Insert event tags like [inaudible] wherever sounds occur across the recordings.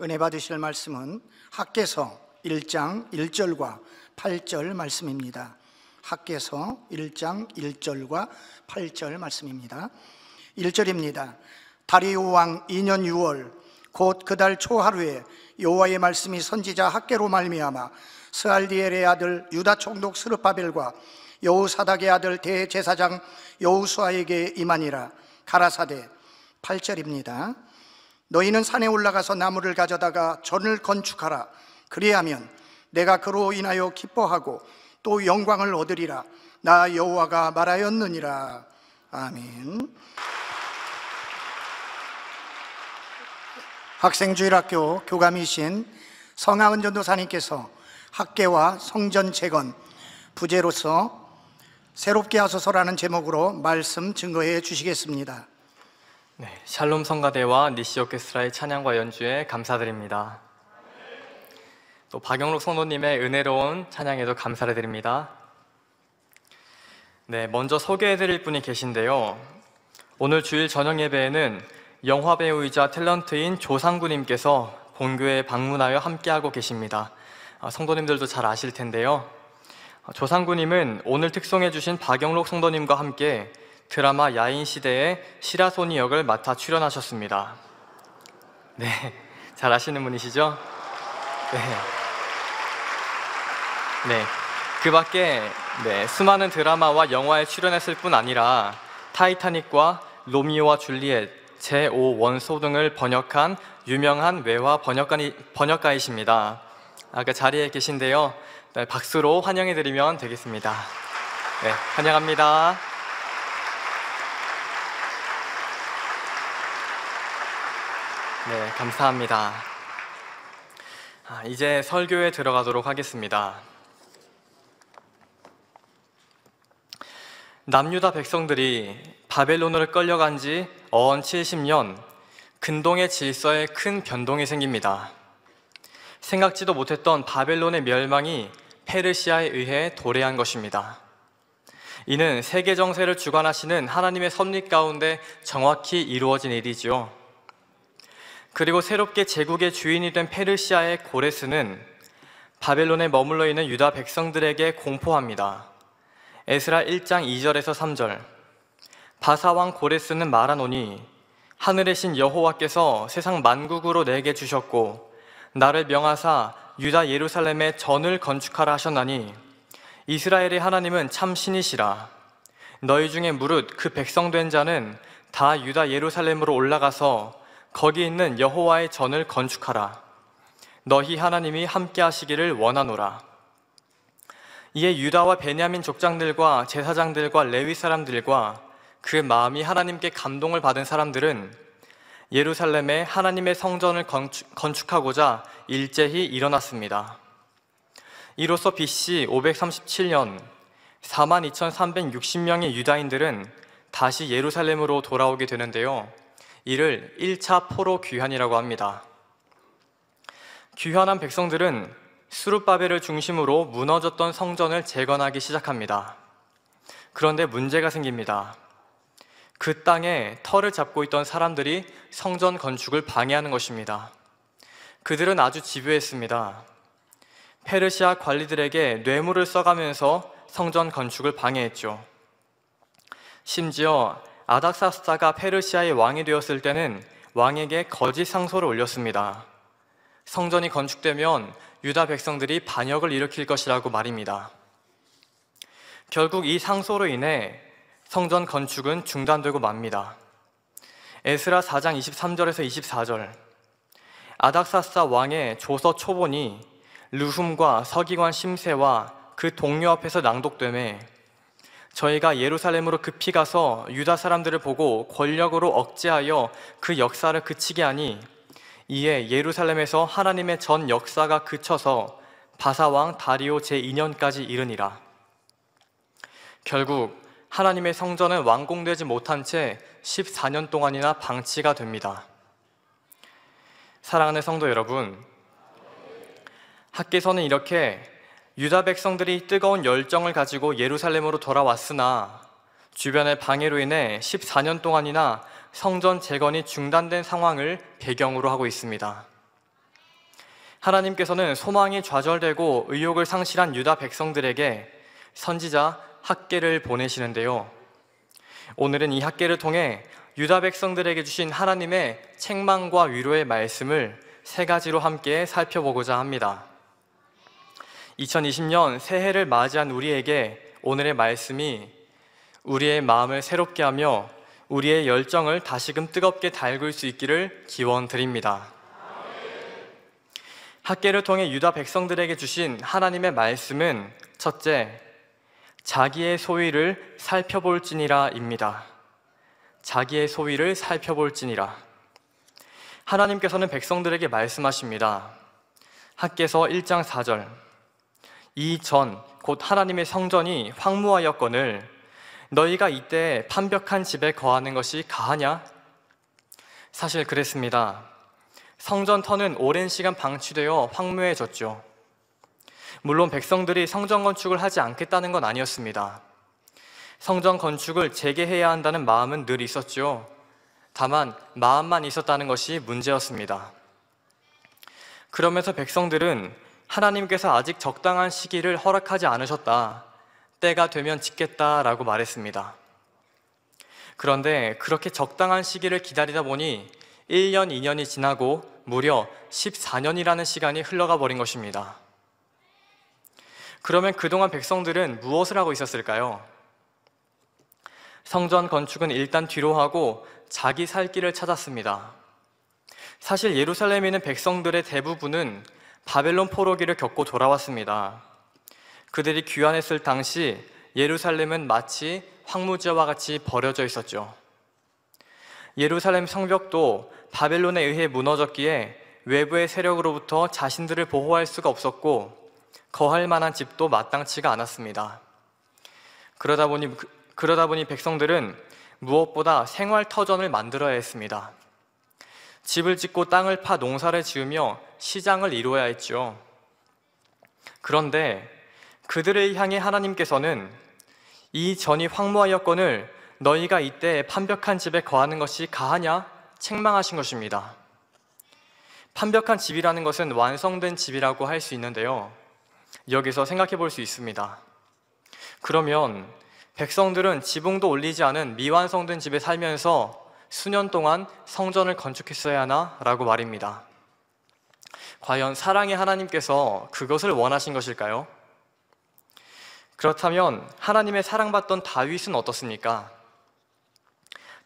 은혜 받으실 말씀은 학계서 1장 1절과 8절 말씀입니다. 학계서 1장 1절과 8절 말씀입니다. 1절입니다. 다리오 왕 2년 6월 곧그달 초하루에 여호와의 말씀이 선지자 학계로 말미암아 스알디엘의 아들 유다 총독 스르파벨과 여우사닥의 아들 대제사장 여우수아에게 임하니라 가라사대 8절입니다. 너희는 산에 올라가서 나무를 가져다가 전을 건축하라. 그리하면 내가 그로 인하여 기뻐하고 또 영광을 얻으리라. 나 여호와가 말하였느니라. 아멘. 학생주일학교 교감이신 성하은 전도사님께서 학계와 성전 재건 부제로서 새롭게 하소서라는 제목으로 말씀 증거해 주시겠습니다. 네, 샬롬 성가대와 니시 오케스트라의 찬양과 연주에 감사드립니다. 또 박영록 성도님의 은혜로운 찬양에도 감사를 드립니다. 네, 먼저 소개해드릴 분이 계신데요. 오늘 주일 저녁 예배에는 영화 배우이자 탤런트인 조상구님께서 본교에 방문하여 함께하고 계십니다. 아, 성도님들도 잘 아실 텐데요. 아, 조상구님은 오늘 특송해 주신 박영록 성도님과 함께 드라마 야인시대의 시라소니 역을 맡아 출연하셨습니다. 네, 잘 아시는 분이시죠? 네. 네. 그 밖에 네, 수많은 드라마와 영화에 출연했을 뿐 아니라 타이타닉과 로미오와 줄리엣, 제5 원소 등을 번역한 유명한 외화 번역가니, 번역가이십니다. 아까 자리에 계신데요. 네, 박수로 환영해드리면 되겠습니다. 네, 환영합니다. 네, 감사합니다. 아, 이제 설교에 들어가도록 하겠습니다. 남유다 백성들이 바벨론으로 끌려간 지 어언 70년, 근동의 질서에 큰 변동이 생깁니다. 생각지도 못했던 바벨론의 멸망이 페르시아에 의해 도래한 것입니다. 이는 세계 정세를 주관하시는 하나님의 섭리 가운데 정확히 이루어진 일이지요. 그리고 새롭게 제국의 주인이 된 페르시아의 고레스는 바벨론에 머물러 있는 유다 백성들에게 공포합니다. 에스라 1장 2절에서 3절 바사왕 고레스는 말하노니 하늘의 신 여호와께서 세상 만국으로 내게 주셨고 나를 명하사 유다 예루살렘에 전을 건축하라 하셨나니 이스라엘의 하나님은 참 신이시라 너희 중에 무릇 그 백성된 자는 다 유다 예루살렘으로 올라가서 거기 있는 여호와의 전을 건축하라. 너희 하나님이 함께 하시기를 원하노라. 이에 유다와 베냐민 족장들과 제사장들과 레위 사람들과 그 마음이 하나님께 감동을 받은 사람들은 예루살렘에 하나님의 성전을 건축, 하고자 일제히 일어났습니다. 이로써 BC 537년 42,360명의 유다인들은 다시 예루살렘으로 돌아오게 되는데요. 이를 1차 포로 귀환이라고 합니다. 귀환한 백성들은 수룻바벨을 중심으로 무너졌던 성전을 재건하기 시작합니다. 그런데 문제가 생깁니다. 그 땅에 터를 잡고 있던 사람들이 성전 건축을 방해하는 것입니다. 그들은 아주 지배했습니다. 페르시아 관리들에게 뇌물을 써가면서 성전 건축을 방해했죠. 심지어 아닥사스다가 페르시아의 왕이 되었을 때는 왕에게 거짓 상소를 올렸습니다. 성전이 건축되면 유다 백성들이 반역을 일으킬 것이라고 말입니다. 결국 이 상소로 인해 성전 건축은 중단되고 맙니다. 에스라 4장 23절에서 24절. 아닥사스다 왕의 조서 초본이 루훔과 서기관 심세와 그 동료 앞에서 낭독됨에 저희가 예루살렘으로 급히 가서 유다 사람들을 보고 권력으로 억제하여 그 역사를 그치게 하니 이에 예루살렘에서 하나님의 전 역사가 그쳐서 바사왕 다리오 제2년까지 이르니라. 결국 하나님의 성전은 완공되지 못한 채 14년 동안이나 방치가 됩니다. 사랑하는 성도 여러분, 학계서는 이렇게 유다 백성들이 뜨거운 열정을 가지고 예루살렘으로 돌아왔으나 주변의 방해로 인해 14년 동안이나 성전 재건이 중단된 상황을 배경으로 하고 있습니다. 하나님께서는 소망이 좌절되고 의욕을 상실한 유다 백성들에게 선지자 학계를 보내시는데요. 오늘은 이 학계를 통해 유다 백성들에게 주신 하나님의 책망과 위로의 말씀을 세 가지로 함께 살펴보고자 합니다. 2020년 새해를 맞이한 우리에게 오늘의 말씀이 우리의 마음을 새롭게 하며 우리의 열정을 다시금 뜨겁게 달굴 수 있기를 기원 드립니다. 학계를 통해 유다 백성들에게 주신 하나님의 말씀은 첫째, 자기의 소위를 살펴볼지니라입니다. 자기의 소위를 살펴볼지니라. 하나님께서는 백성들에게 말씀하십니다. 학계서 1장 4절. 이전곧 하나님의 성전이 황무하였거늘 너희가 이때 판벽한 집에 거하는 것이 가하냐? 사실 그랬습니다. 성전터는 오랜 시간 방치되어 황무해졌죠. 물론 백성들이 성전 건축을 하지 않겠다는 건 아니었습니다. 성전 건축을 재개해야 한다는 마음은 늘 있었죠. 다만 마음만 있었다는 것이 문제였습니다. 그러면서 백성들은 하나님께서 아직 적당한 시기를 허락하지 않으셨다. 때가 되면 짓겠다라고 말했습니다. 그런데 그렇게 적당한 시기를 기다리다 보니 1년, 2년이 지나고 무려 14년이라는 시간이 흘러가 버린 것입니다. 그러면 그동안 백성들은 무엇을 하고 있었을까요? 성전 건축은 일단 뒤로 하고 자기 살 길을 찾았습니다. 사실 예루살렘에 있는 백성들의 대부분은 바벨론 포로기를 겪고 돌아왔습니다. 그들이 귀환했을 당시 예루살렘은 마치 황무지와 같이 버려져 있었죠. 예루살렘 성벽도 바벨론에 의해 무너졌기에 외부의 세력으로부터 자신들을 보호할 수가 없었고 거할 만한 집도 마땅치가 않았습니다. 그러다 보니 그, 그러다 보니 백성들은 무엇보다 생활 터전을 만들어야 했습니다. 집을 짓고 땅을 파 농사를 지으며 시장을 이루어야 했죠. 그런데 그들을 향해 하나님께서는 이 전이 황무하였건을 너희가 이때 판벽한 집에 거하는 것이 가하냐 책망하신 것입니다. 판벽한 집이라는 것은 완성된 집이라고 할 수 있는데요. 여기서 생각해 볼 수 있습니다. 그러면 백성들은 지붕도 올리지 않은 미완성된 집에 살면서 수년 동안 성전을 건축했어야 하나? 라고 말입니다. 과연 사랑의 하나님께서 그것을 원하신 것일까요? 그렇다면 하나님의 사랑받던 다윗은 어떻습니까?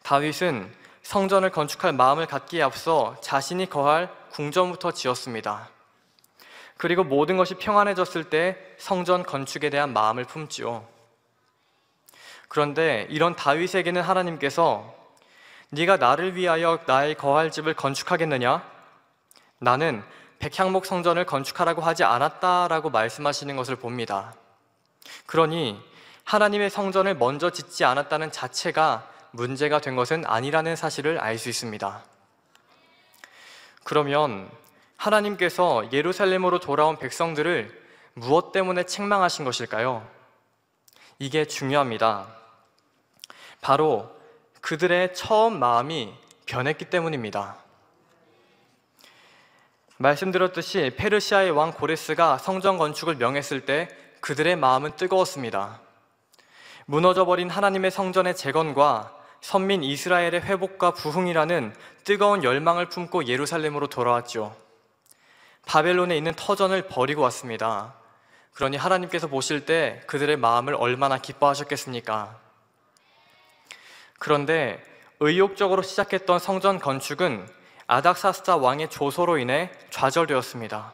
다윗은 성전을 건축할 마음을 갖기에 앞서 자신이 거할 궁전부터 지었습니다. 그리고 모든 것이 평안해졌을 때 성전 건축에 대한 마음을 품지요. 그런데 이런 다윗에게는 하나님께서 네가 나를 위하여 나의 거할 집을 건축하겠느냐? 나는 백향목 성전을 건축하라고 하지 않았다라고 말씀하시는 것을 봅니다. 그러니 하나님의 성전을 먼저 짓지 않았다는 자체가 문제가 된 것은 아니라는 사실을 알 수 있습니다. 그러면 하나님께서 예루살렘으로 돌아온 백성들을 무엇 때문에 책망하신 것일까요? 이게 중요합니다. 바로 그들의 처음 마음이 변했기 때문입니다. 말씀드렸듯이 페르시아의 왕 고레스가 성전 건축을 명했을 때 그들의 마음은 뜨거웠습니다. 무너져버린 하나님의 성전의 재건과 선민 이스라엘의 회복과 부흥이라는 뜨거운 열망을 품고 예루살렘으로 돌아왔죠. 바벨론에 있는 터전을 버리고 왔습니다. 그러니 하나님께서 보실 때 그들의 마음을 얼마나 기뻐하셨겠습니까? 그런데 의욕적으로 시작했던 성전 건축은 아닥사스다 왕의 조소로 인해 좌절되었습니다.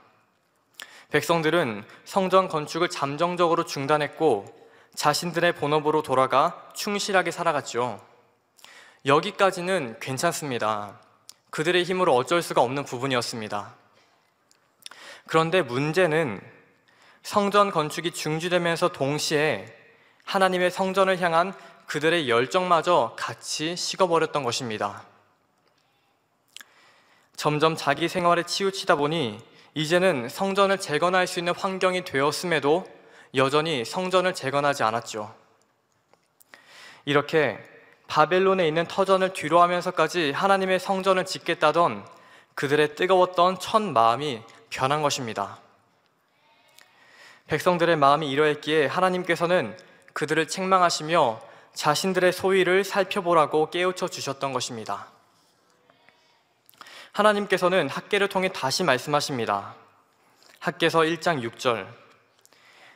백성들은 성전 건축을 잠정적으로 중단했고 자신들의 본업으로 돌아가 충실하게 살아갔죠. 여기까지는 괜찮습니다. 그들의 힘으로 어쩔 수가 없는 부분이었습니다. 그런데 문제는 성전 건축이 중지되면서 동시에 하나님의 성전을 향한 그들의 열정마저 같이 식어버렸던 것입니다. 점점 자기 생활에 치우치다 보니 이제는 성전을 재건할 수 있는 환경이 되었음에도 여전히 성전을 재건하지 않았죠. 이렇게 바벨론에 있는 터전을 뒤로하면서까지 하나님의 성전을 짓겠다던 그들의 뜨거웠던 첫 마음이 변한 것입니다. 백성들의 마음이 이러했기에 하나님께서는 그들을 책망하시며 자신들의 소위를 살펴보라고 깨우쳐 주셨던 것입니다. 하나님께서는 학계를 통해 다시 말씀하십니다. 학계서 1장 6절.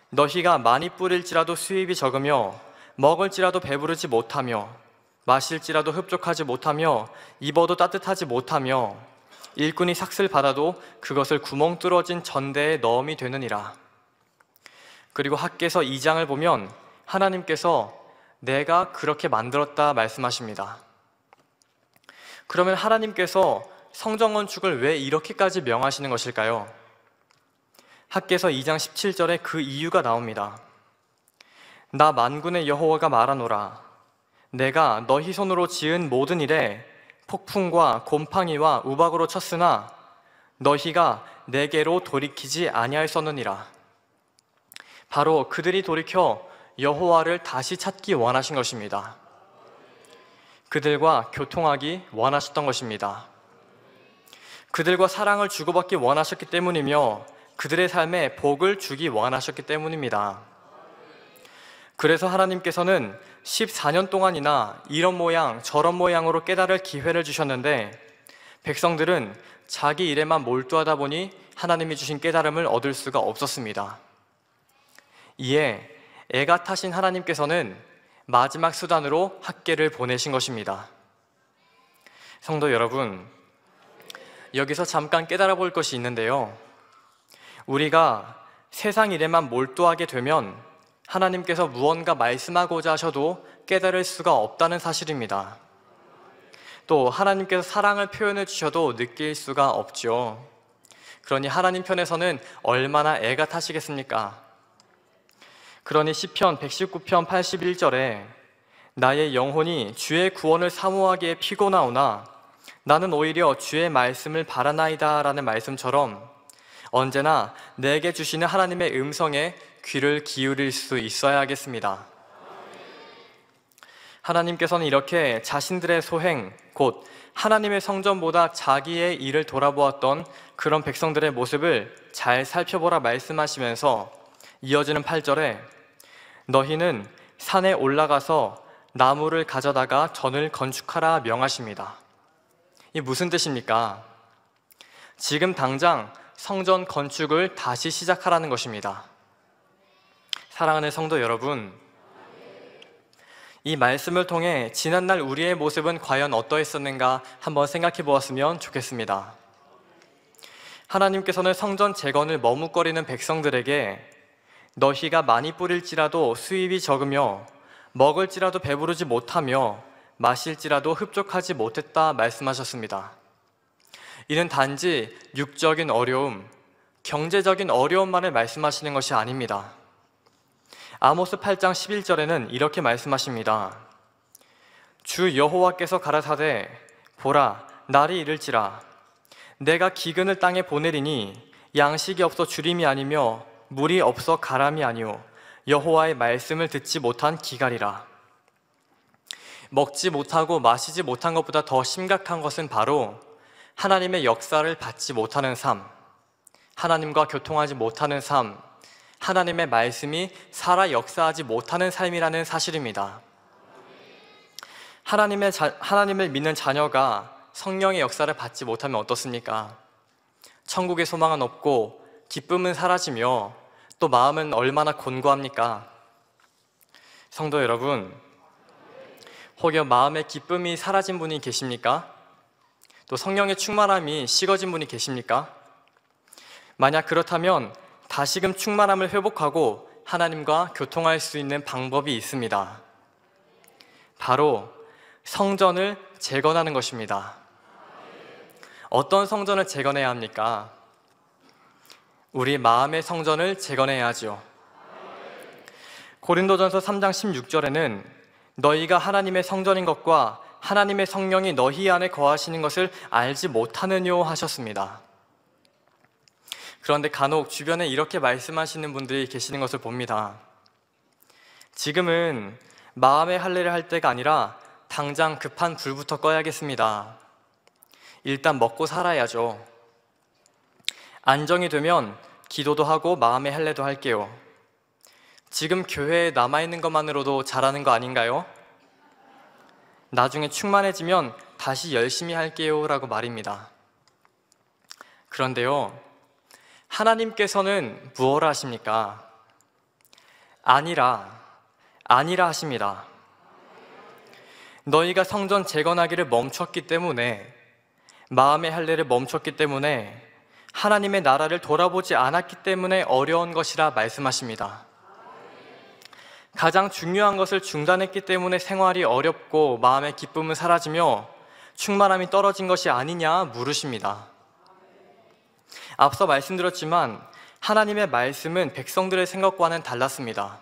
너희가 많이 뿌릴지라도 수입이 적으며 먹을지라도 배부르지 못하며 마실지라도 흡족하지 못하며 입어도 따뜻하지 못하며 일꾼이 삭슬 받아도 그것을 구멍 뚫어진 전대에 넣음이 되느니라. 그리고 학계서 2장을 보면 하나님께서 내가 그렇게 만들었다 말씀하십니다. 그러면 하나님께서 성전 건축을 왜 이렇게까지 명하시는 것일까요? 학계서 2장 17절에 그 이유가 나옵니다. 나 만군의 여호와가 말하노라. 내가 너희 손으로 지은 모든 일에 폭풍과 곰팡이와 우박으로 쳤으나 너희가 내게로 돌이키지 아니하였었느니라. 바로 그들이 돌이켜 여호와를 다시 찾기 원하신 것입니다. 그들과 교통하기 원하셨던 것입니다. 그들과 사랑을 주고받기 원하셨기 때문이며 그들의 삶에 복을 주기 원하셨기 때문입니다. 그래서 하나님께서는 14년 동안이나 이런 모양, 저런 모양으로 깨달을 기회를 주셨는데 백성들은 자기 일에만 몰두하다 보니 하나님이 주신 깨달음을 얻을 수가 없었습니다. 이에 애가 타신 하나님께서는 마지막 수단으로 학계를 보내신 것입니다. 성도 여러분, 여기서 잠깐 깨달아 볼 것이 있는데요. 우리가 세상 일에만 몰두하게 되면 하나님께서 무언가 말씀하고자 하셔도 깨달을 수가 없다는 사실입니다. 또 하나님께서 사랑을 표현해 주셔도 느낄 수가 없죠. 그러니 하나님 편에서는 얼마나 애가 타시겠습니까? 그러니 시편 119편 81절에 나의 영혼이 주의 구원을 사모하기에 피곤하오나 나는 오히려 주의 말씀을 바라나이다라는 말씀처럼 언제나 내게 주시는 하나님의 음성에 귀를 기울일 수 있어야 하겠습니다. 하나님께서는 이렇게 자신들의 소행, 곧 하나님의 성전보다 자기의 일을 돌아보았던 그런 백성들의 모습을 잘 살펴보라 말씀하시면서 이어지는 8절에 너희는 산에 올라가서 나무를 가져다가 전을 건축하라 명하십니다. 이 무슨 뜻입니까? 지금 당장 성전 건축을 다시 시작하라는 것입니다. 사랑하는 성도 여러분, 이 말씀을 통해 지난날 우리의 모습은 과연 어떠했었는가 한번 생각해 보았으면 좋겠습니다. 하나님께서는 성전 재건을 머뭇거리는 백성들에게 너희가 많이 뿌릴지라도 수입이 적으며 먹을지라도 배부르지 못하며 마실지라도 흡족하지 못했다 말씀하셨습니다. 이는 단지 육적인 어려움, 경제적인 어려움만을 말씀하시는 것이 아닙니다. 아모스 8장 11절에는 이렇게 말씀하십니다. 주 여호와께서 가라사대 보라 날이 이를지라 내가 기근을 땅에 보내리니 양식이 없어 주림이 아니며 물이 없어 가람이 아니오 여호와의 말씀을 듣지 못한 기갈이라 먹지 못하고 마시지 못한 것보다 더 심각한 것은 바로 하나님의 역사를 받지 못하는 삶, 하나님과 교통하지 못하는 삶, 하나님의 말씀이 살아 역사하지 못하는 삶이라는 사실입니다. 하나님의 자, 하나님을 믿는 자녀가 성령의 역사를 받지 못하면 어떻습니까? 천국의 소망은 없고 기쁨은 사라지며 또 마음은 얼마나 곤고합니까? 성도 여러분, 혹여 마음의 기쁨이 사라진 분이 계십니까? 또 성령의 충만함이 식어진 분이 계십니까? 만약 그렇다면 다시금 충만함을 회복하고 하나님과 교통할 수 있는 방법이 있습니다. 바로 성전을 재건하는 것입니다. 어떤 성전을 재건해야 합니까? 우리 마음의 성전을 재건해야지요. 하 고린도전서 3장 16절에는 너희가 하나님의 성전인 것과 하나님의 성령이 너희 안에 거하시는 것을 알지 못하느뇨 하셨습니다. 그런데 간혹 주변에 이렇게 말씀하시는 분들이 계시는 것을 봅니다. 지금은 마음의 할례를 할 때가 아니라 당장 급한 불부터 꺼야겠습니다. 일단 먹고 살아야죠. 안정이 되면 기도도 하고 마음의 할례도 할게요. 지금 교회에 남아있는 것만으로도 잘하는 거 아닌가요? 나중에 충만해지면 다시 열심히 할게요 라고 말입니다. 그런데요, 하나님께서는 무엇 하십니까? 아니라, 아니라 하십니다. 너희가 성전 재건하기를 멈췄기 때문에, 마음의 할례를 멈췄기 때문에 하나님의 나라를 돌아보지 않았기 때문에 어려운 것이라 말씀하십니다. 가장 중요한 것을 중단했기 때문에 생활이 어렵고 마음의 기쁨은 사라지며 충만함이 떨어진 것이 아니냐 물으십니다. 앞서 말씀드렸지만 하나님의 말씀은 백성들의 생각과는 달랐습니다.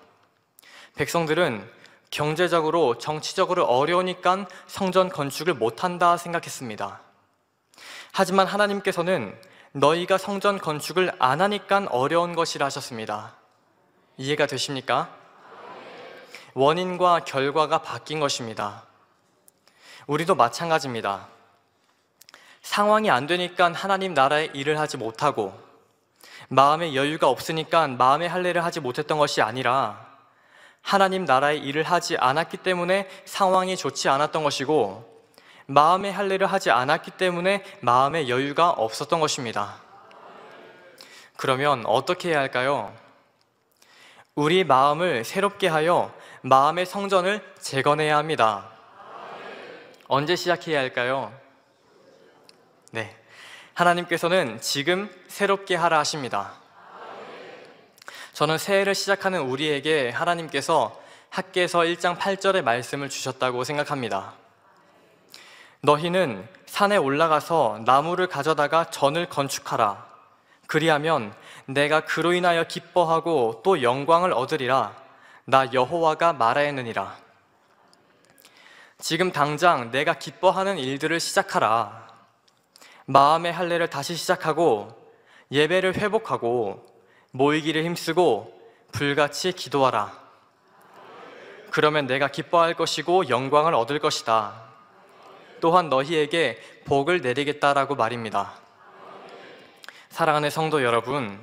백성들은 경제적으로, 정치적으로 어려우니까 성전 건축을 못한다 생각했습니다. 하지만 하나님께서는 너희가 성전 건축을 안 하니까 어려운 것이라 하셨습니다. 이해가 되십니까? 원인과 결과가 바뀐 것입니다. 우리도 마찬가지입니다. 상황이 안 되니까 하나님 나라의 일을 하지 못하고 마음의 여유가 없으니까 마음의 할례를 하지 못했던 것이 아니라 하나님 나라의 일을 하지 않았기 때문에 상황이 좋지 않았던 것이고 마음의 할례를 하지 않았기 때문에 마음의 여유가 없었던 것입니다. 그러면 어떻게 해야 할까요? 우리 마음을 새롭게 하여 마음의 성전을 재건해야 합니다. 언제 시작해야 할까요? 네. 하나님께서는 지금 새롭게 하라 하십니다. 저는 새해를 시작하는 우리에게 하나님께서 학계에서 1장 8절의 말씀을 주셨다고 생각합니다. 너희는 산에 올라가서 나무를 가져다가 전을 건축하라. 그리하면 내가 그로 인하여 기뻐하고 또 영광을 얻으리라. 나 여호와가 말하였느니라. 지금 당장 내가 기뻐하는 일들을 시작하라. 마음의 할례를 다시 시작하고 예배를 회복하고 모이기를 힘쓰고 불같이 기도하라. 그러면 내가 기뻐할 것이고 영광을 얻을 것이다. 또한 너희에게 복을 내리겠다라고 말입니다. 사랑하는 성도 여러분,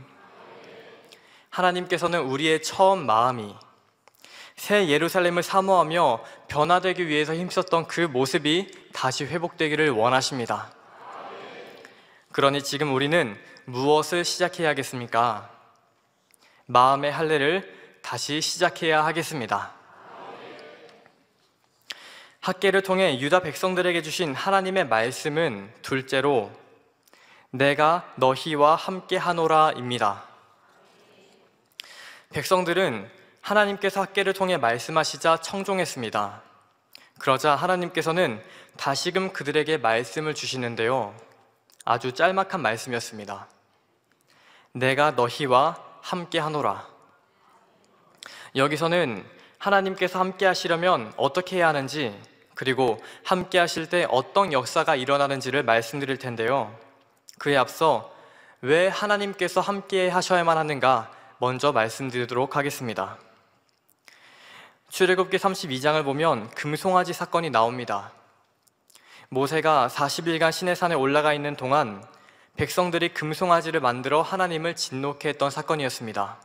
하나님께서는 우리의 처음 마음이 새 예루살렘을 사모하며 변화되기 위해서 힘썼던 그 모습이 다시 회복되기를 원하십니다. 그러니 지금 우리는 무엇을 시작해야겠습니까? 마음의 할례를 다시 시작해야 하겠습니다. 학계를 통해 유다 백성들에게 주신 하나님의 말씀은 둘째로 내가 너희와 함께 하노라입니다. 백성들은 하나님께서 학계를 통해 말씀하시자 청종했습니다. 그러자 하나님께서는 다시금 그들에게 말씀을 주시는데요. 아주 짤막한 말씀이었습니다. 내가 너희와 함께 하노라. 여기서는 하나님께서 함께 하시려면 어떻게 해야 하는지 그리고 함께 하실 때 어떤 역사가 일어나는지를 말씀드릴 텐데요. 그에 앞서 왜 하나님께서 함께 하셔야만 하는가 먼저 말씀드리도록 하겠습니다. 출애굽기 32장을 보면 금송아지 사건이 나옵니다. 모세가 40일간 시내산에 올라가 있는 동안 백성들이 금송아지를 만들어 하나님을 진노케 했던 사건이었습니다.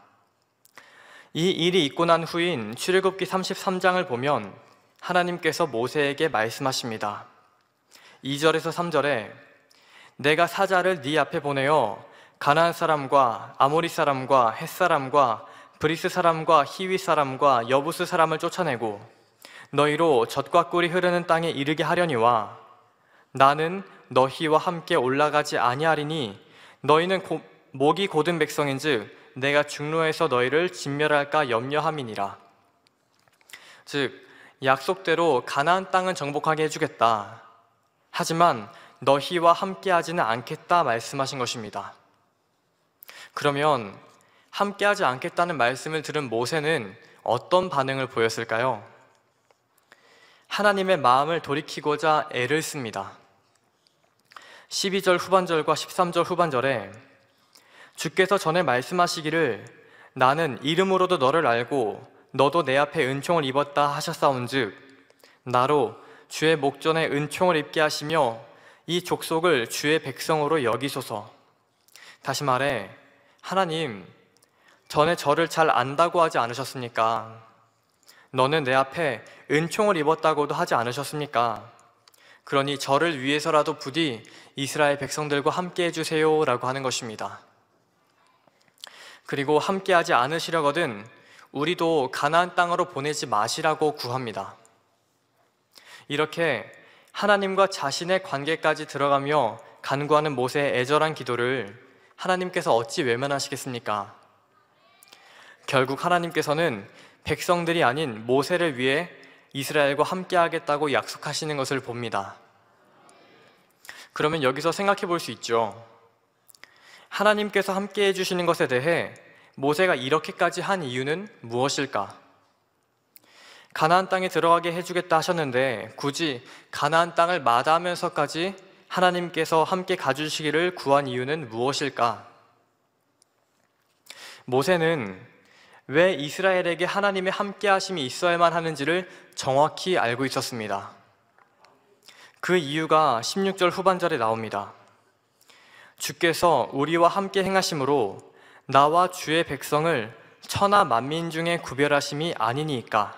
이 일이 있고 난 후인 출애굽기 33장을 보면 하나님께서 모세에게 말씀하십니다. 2절에서 3절에 내가 사자를 네 앞에 보내어 가나안 사람과 아모리 사람과 헷 사람과 브리스 사람과 히위 사람과 여부스 사람을 쫓아내고 너희로 젖과 꿀이 흐르는 땅에 이르게 하려니와 나는 너희와 함께 올라가지 아니하리니 너희는 고, 목이 고든 백성인즉 내가 중로에서 너희를 진멸할까 염려함이니라. 즉 약속대로 가나안 땅은 정복하게 해주겠다. 하지만 너희와 함께하지는 않겠다 말씀하신 것입니다. 그러면 함께하지 않겠다는 말씀을 들은 모세는 어떤 반응을 보였을까요? 하나님의 마음을 돌이키고자 애를 씁니다. 12절 후반절과 13절 후반절에 주께서 전에 말씀하시기를 나는 이름으로도 너를 알고 너도 내 앞에 은총을 입었다 하셨사온즉 나로 주의 목전에 은총을 입게 하시며 이 족속을 주의 백성으로 여기소서. 다시 말해 하나님 전에 저를 잘 안다고 하지 않으셨습니까? 너는 내 앞에 은총을 입었다고도 하지 않으셨습니까? 그러니 저를 위해서라도 부디 이스라엘 백성들과 함께 해주세요 라고 하는 것입니다. 그리고 함께하지 않으시려거든 우리도 가나안 땅으로 보내지 마시라고 구합니다. 이렇게 하나님과 자신의 관계까지 들어가며 간구하는 모세의 애절한 기도를 하나님께서 어찌 외면하시겠습니까? 결국 하나님께서는 백성들이 아닌 모세를 위해 이스라엘과 함께하겠다고 약속하시는 것을 봅니다. 그러면 여기서 생각해 볼 수 있죠. 하나님께서 함께 해주시는 것에 대해 모세가 이렇게까지 한 이유는 무엇일까? 가나안 땅에 들어가게 해주겠다 하셨는데 굳이 가나안 땅을 마다하면서까지 하나님께서 함께 가주시기를 구한 이유는 무엇일까? 모세는 왜 이스라엘에게 하나님의 함께 하심이 있어야만 하는지를 정확히 알고 있었습니다. 그 이유가 16절 후반절에 나옵니다. 주께서 우리와 함께 행하심으로 나와 주의 백성을 천하 만민 중에 구별하심이 아니니까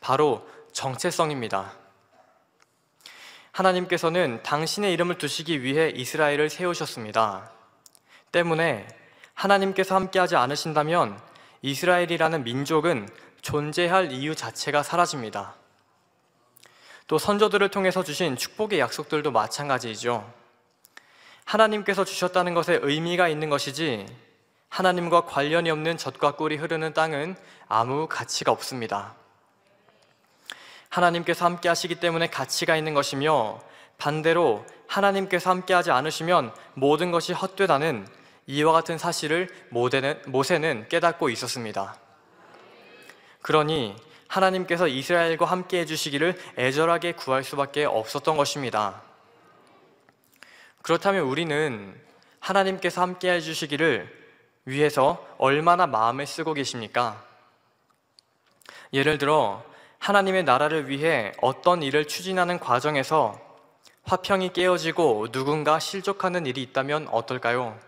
바로 정체성입니다. 하나님께서는 당신의 이름을 두시기 위해 이스라엘을 세우셨습니다. 때문에 하나님께서 함께하지 않으신다면 이스라엘이라는 민족은 존재할 이유 자체가 사라집니다. 또 선조들을 통해서 주신 축복의 약속들도 마찬가지이죠. 하나님께서 주셨다는 것에 의미가 있는 것이지 하나님과 관련이 없는 젖과 꿀이 흐르는 땅은 아무 가치가 없습니다. 하나님께서 함께 하시기 때문에 가치가 있는 것이며 반대로 하나님께서 함께 하지 않으시면 모든 것이 헛되다는 이와 같은 사실을 모세는 깨닫고 있었습니다. 그러니 하나님께서 이스라엘과 함께 해주시기를 애절하게 구할 수밖에 없었던 것입니다. 그렇다면 우리는 하나님께서 함께 해주시기를 위해서 얼마나 마음을 쓰고 계십니까? 예를 들어 하나님의 나라를 위해 어떤 일을 추진하는 과정에서 화평이 깨어지고 누군가 실족하는 일이 있다면 어떨까요?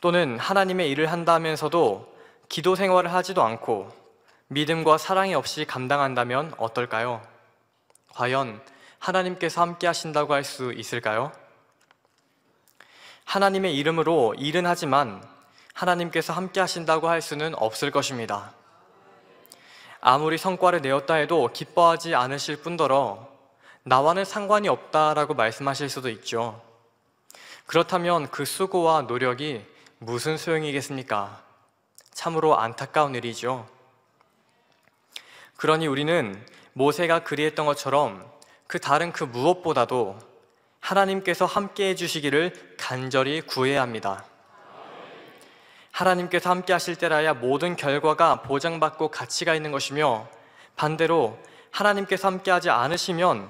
또는 하나님의 일을 한다 면서도 기도 생활을 하지도 않고 믿음과 사랑이 없이 감당한다면 어떨까요? 과연 하나님께서 함께 하신다고 할 수 있을까요? 하나님의 이름으로 일은 하지만 하나님께서 함께 하신다고 할 수는 없을 것입니다. 아무리 성과를 내었다 해도 기뻐하지 않으실 뿐더러 나와는 상관이 없다라고 말씀하실 수도 있죠. 그렇다면 그 수고와 노력이 무슨 소용이겠습니까? 참으로 안타까운 일이죠. 그러니 우리는 모세가 그리했던 것처럼 그 다른 그 무엇보다도 하나님께서 함께 해주시기를 간절히 구해야 합니다. 하나님께서 함께 하실 때라야 모든 결과가 보장받고 가치가 있는 것이며 반대로 하나님께서 함께 하지 않으시면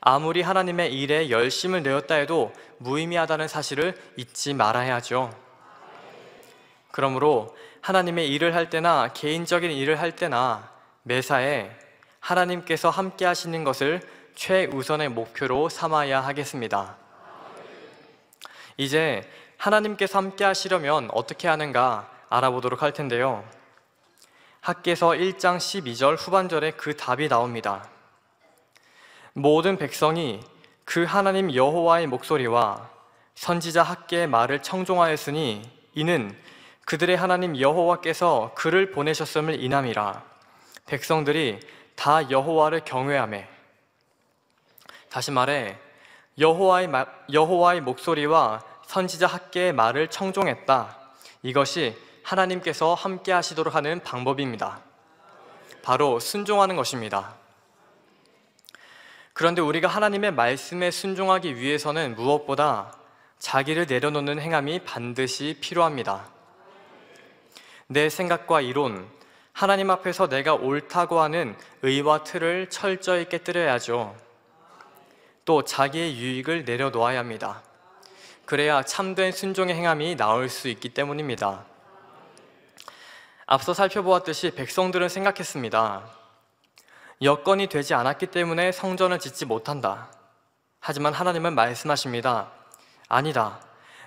아무리 하나님의 일에 열심을 내었다 해도 무의미하다는 사실을 잊지 말아야 하죠. 그러므로 하나님의 일을 할 때나 개인적인 일을 할 때나 매사에 하나님께서 함께 하시는 것을 최우선의 목표로 삼아야 하겠습니다. 이제 하나님께서 함께 하시려면 어떻게 하는가 알아보도록 할 텐데요. 학계서 1장 12절 후반절에 그 답이 나옵니다. 모든 백성이 그 하나님 여호와의 목소리와 선지자 학계의 말을 청종하였으니 이는 그들의 하나님 여호와께서 그를 보내셨음을 인함이라 백성들이 다 여호와를 경외하며 다시 말해 여호와의, 마, 여호와의 목소리와 선지자 학계의 말을 청종했다. 이것이 하나님께서 함께 하시도록 하는 방법입니다. 바로 순종하는 것입니다. 그런데 우리가 하나님의 말씀에 순종하기 위해서는 무엇보다 자기를 내려놓는 행함이 반드시 필요합니다. 내 생각과 이론, 하나님 앞에서 내가 옳다고 하는 의와 틀을 철저히 깨뜨려야죠. 또 자기의 유익을 내려놓아야 합니다. 그래야 참된 순종의 행함이 나올 수 있기 때문입니다. 앞서 살펴보았듯이 백성들은 생각했습니다. 여건이 되지 않았기 때문에 성전을 짓지 못한다. 하지만 하나님은 말씀하십니다. 아니다.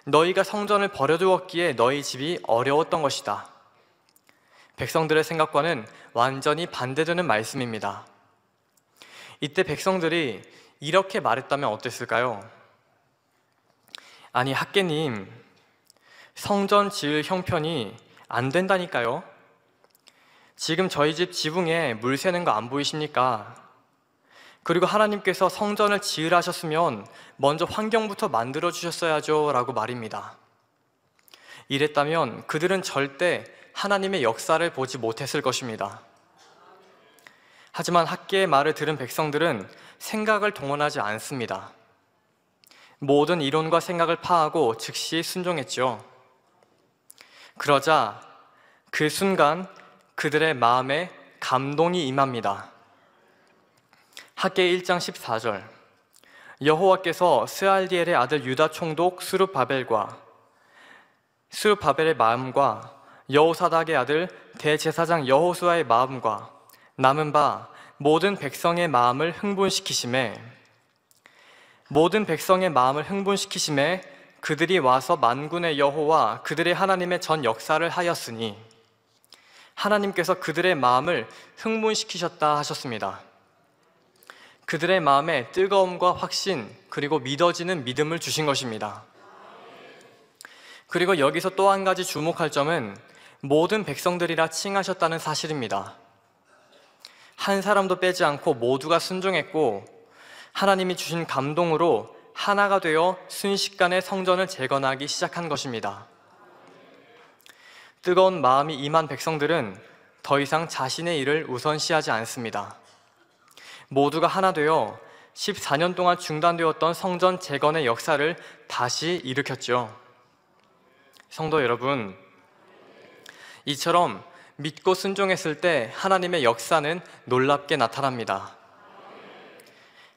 너희가 성전을 버려두었기에 너희 집이 어려웠던 것이다. 백성들의 생각과는 완전히 반대되는 말씀입니다. 이때 백성들이 이렇게 말했다면 어땠을까요? 아니, 학계님, 성전 지을 형편이 안 된다니까요? 지금 저희 집 지붕에 물 새는 거 안 보이십니까? 그리고 하나님께서 성전을 지으라 셨으면 먼저 환경부터 만들어 주셨어야죠. 라고 말입니다. 이랬다면 그들은 절대 하나님의 역사를 보지 못했을 것입니다. 하지만 학계의 말을 들은 백성들은 생각을 동원하지 않습니다. 모든 이론과 생각을 파하고 즉시 순종했죠. 그러자 그 순간 그들의 마음에 감동이 임합니다. 학계 1장 14절 여호와께서 스알디엘의 아들 유다 총독 수르바벨과 수르바벨의 마음과 여호사닥의 아들 대제사장 여호수아의 마음과 남은 바 모든 백성의 마음을 흥분시키심에 모든 백성의 마음을 흥분시키심에 그들이 와서 만군의 여호와 그들의 하나님의 전 역사를 하였으니 하나님께서 그들의 마음을 흥분시키셨다 하셨습니다. 그들의 마음에 뜨거움과 확신 그리고 믿어지는 믿음을 주신 것입니다. 그리고 여기서 또 한 가지 주목할 점은 모든 백성들이라 칭하셨다는 사실입니다. 한 사람도 빼지 않고 모두가 순종했고 하나님이 주신 감동으로 하나가 되어 순식간에 성전을 재건하기 시작한 것입니다. 뜨거운 마음이 임한 백성들은 더 이상 자신의 일을 우선시하지 않습니다. 모두가 하나 되어 14년 동안 중단되었던 성전 재건의 역사를 다시 일으켰죠. 성도 여러분, 이처럼 믿고 순종했을 때 하나님의 역사는 놀랍게 나타납니다.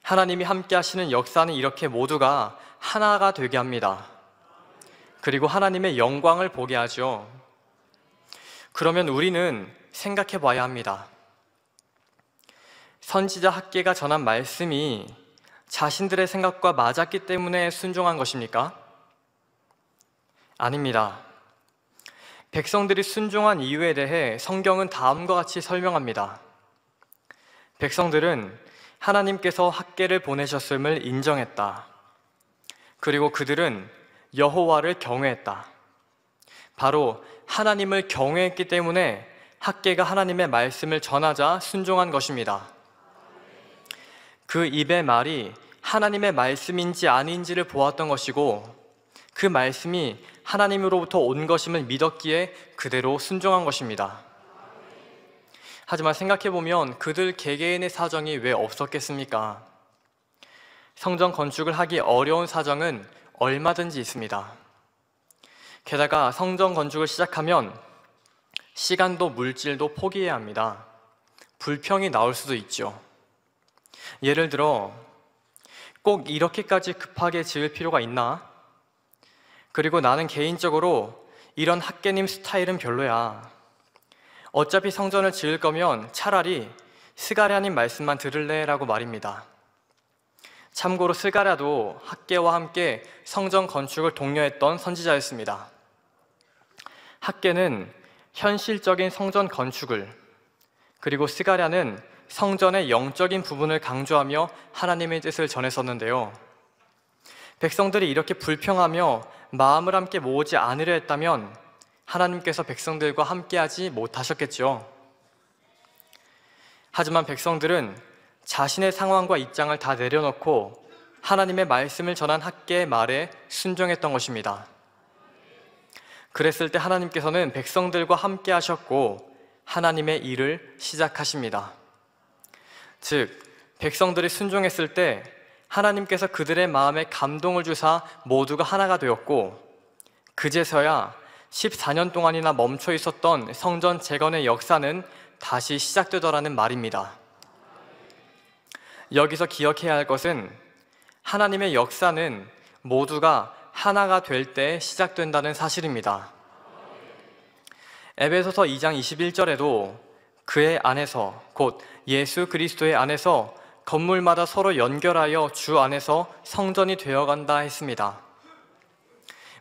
하나님이 함께 하시는 역사는 이렇게 모두가 하나가 되게 합니다. 그리고 하나님의 영광을 보게 하죠. 그러면 우리는 생각해 봐야 합니다. 선지자 학계가 전한 말씀이 자신들의 생각과 맞았기 때문에 순종한 것입니까? 아닙니다. 백성들이 순종한 이유에 대해 성경은 다음과 같이 설명합니다. 백성들은 하나님께서 학계를 보내셨음을 인정했다. 그리고 그들은 여호와를 경외했다. 바로 하나님을 경외했기 때문에 학계가 하나님의 말씀을 전하자 순종한 것입니다. 그 입의 말이 하나님의 말씀인지 아닌지를 보았던 것이고 그 말씀이 하나님으로부터 온 것임을 믿었기에 그대로 순종한 것입니다. 하지만 생각해보면 그들 개개인의 사정이 왜 없었겠습니까? 성전 건축을 하기 어려운 사정은 얼마든지 있습니다. 게다가 성전 건축을 시작하면 시간도 물질도 포기해야 합니다. 불평이 나올 수도 있죠. 예를 들어, 꼭 이렇게까지 급하게 지을 필요가 있나? 그리고 나는 개인적으로 이런 학계님 스타일은 별로야. 어차피 성전을 지을 거면 차라리 스가랴님 말씀만 들을래라고 말입니다. 참고로 스가랴도 학계와 함께 성전 건축을 독려했던 선지자였습니다. 학계는 현실적인 성전 건축을 그리고 스가랴는 성전의 영적인 부분을 강조하며 하나님의 뜻을 전했었는데요. 백성들이 이렇게 불평하며 마음을 함께 모으지 않으려 했다면 하나님께서 백성들과 함께하지 못하셨겠지요. 하지만 백성들은 자신의 상황과 입장을 다 내려놓고 하나님의 말씀을 전한 학계의 말에 순종했던 것입니다. 그랬을 때 하나님께서는 백성들과 함께 하셨고 하나님의 일을 시작하십니다. 즉, 백성들이 순종했을 때 하나님께서 그들의 마음에 감동을 주사 모두가 하나가 되었고 그제서야 14년 동안이나 멈춰 있었던 성전 재건의 역사는 다시 시작되더라는 말입니다. 여기서 기억해야 할 것은 하나님의 역사는 모두가 하나가 될 때 시작된다는 사실입니다. 에베소서 2장 21절에도 그의 안에서 곧 예수 그리스도의 안에서 건물마다 서로 연결하여 주 안에서 성전이 되어간다 했습니다.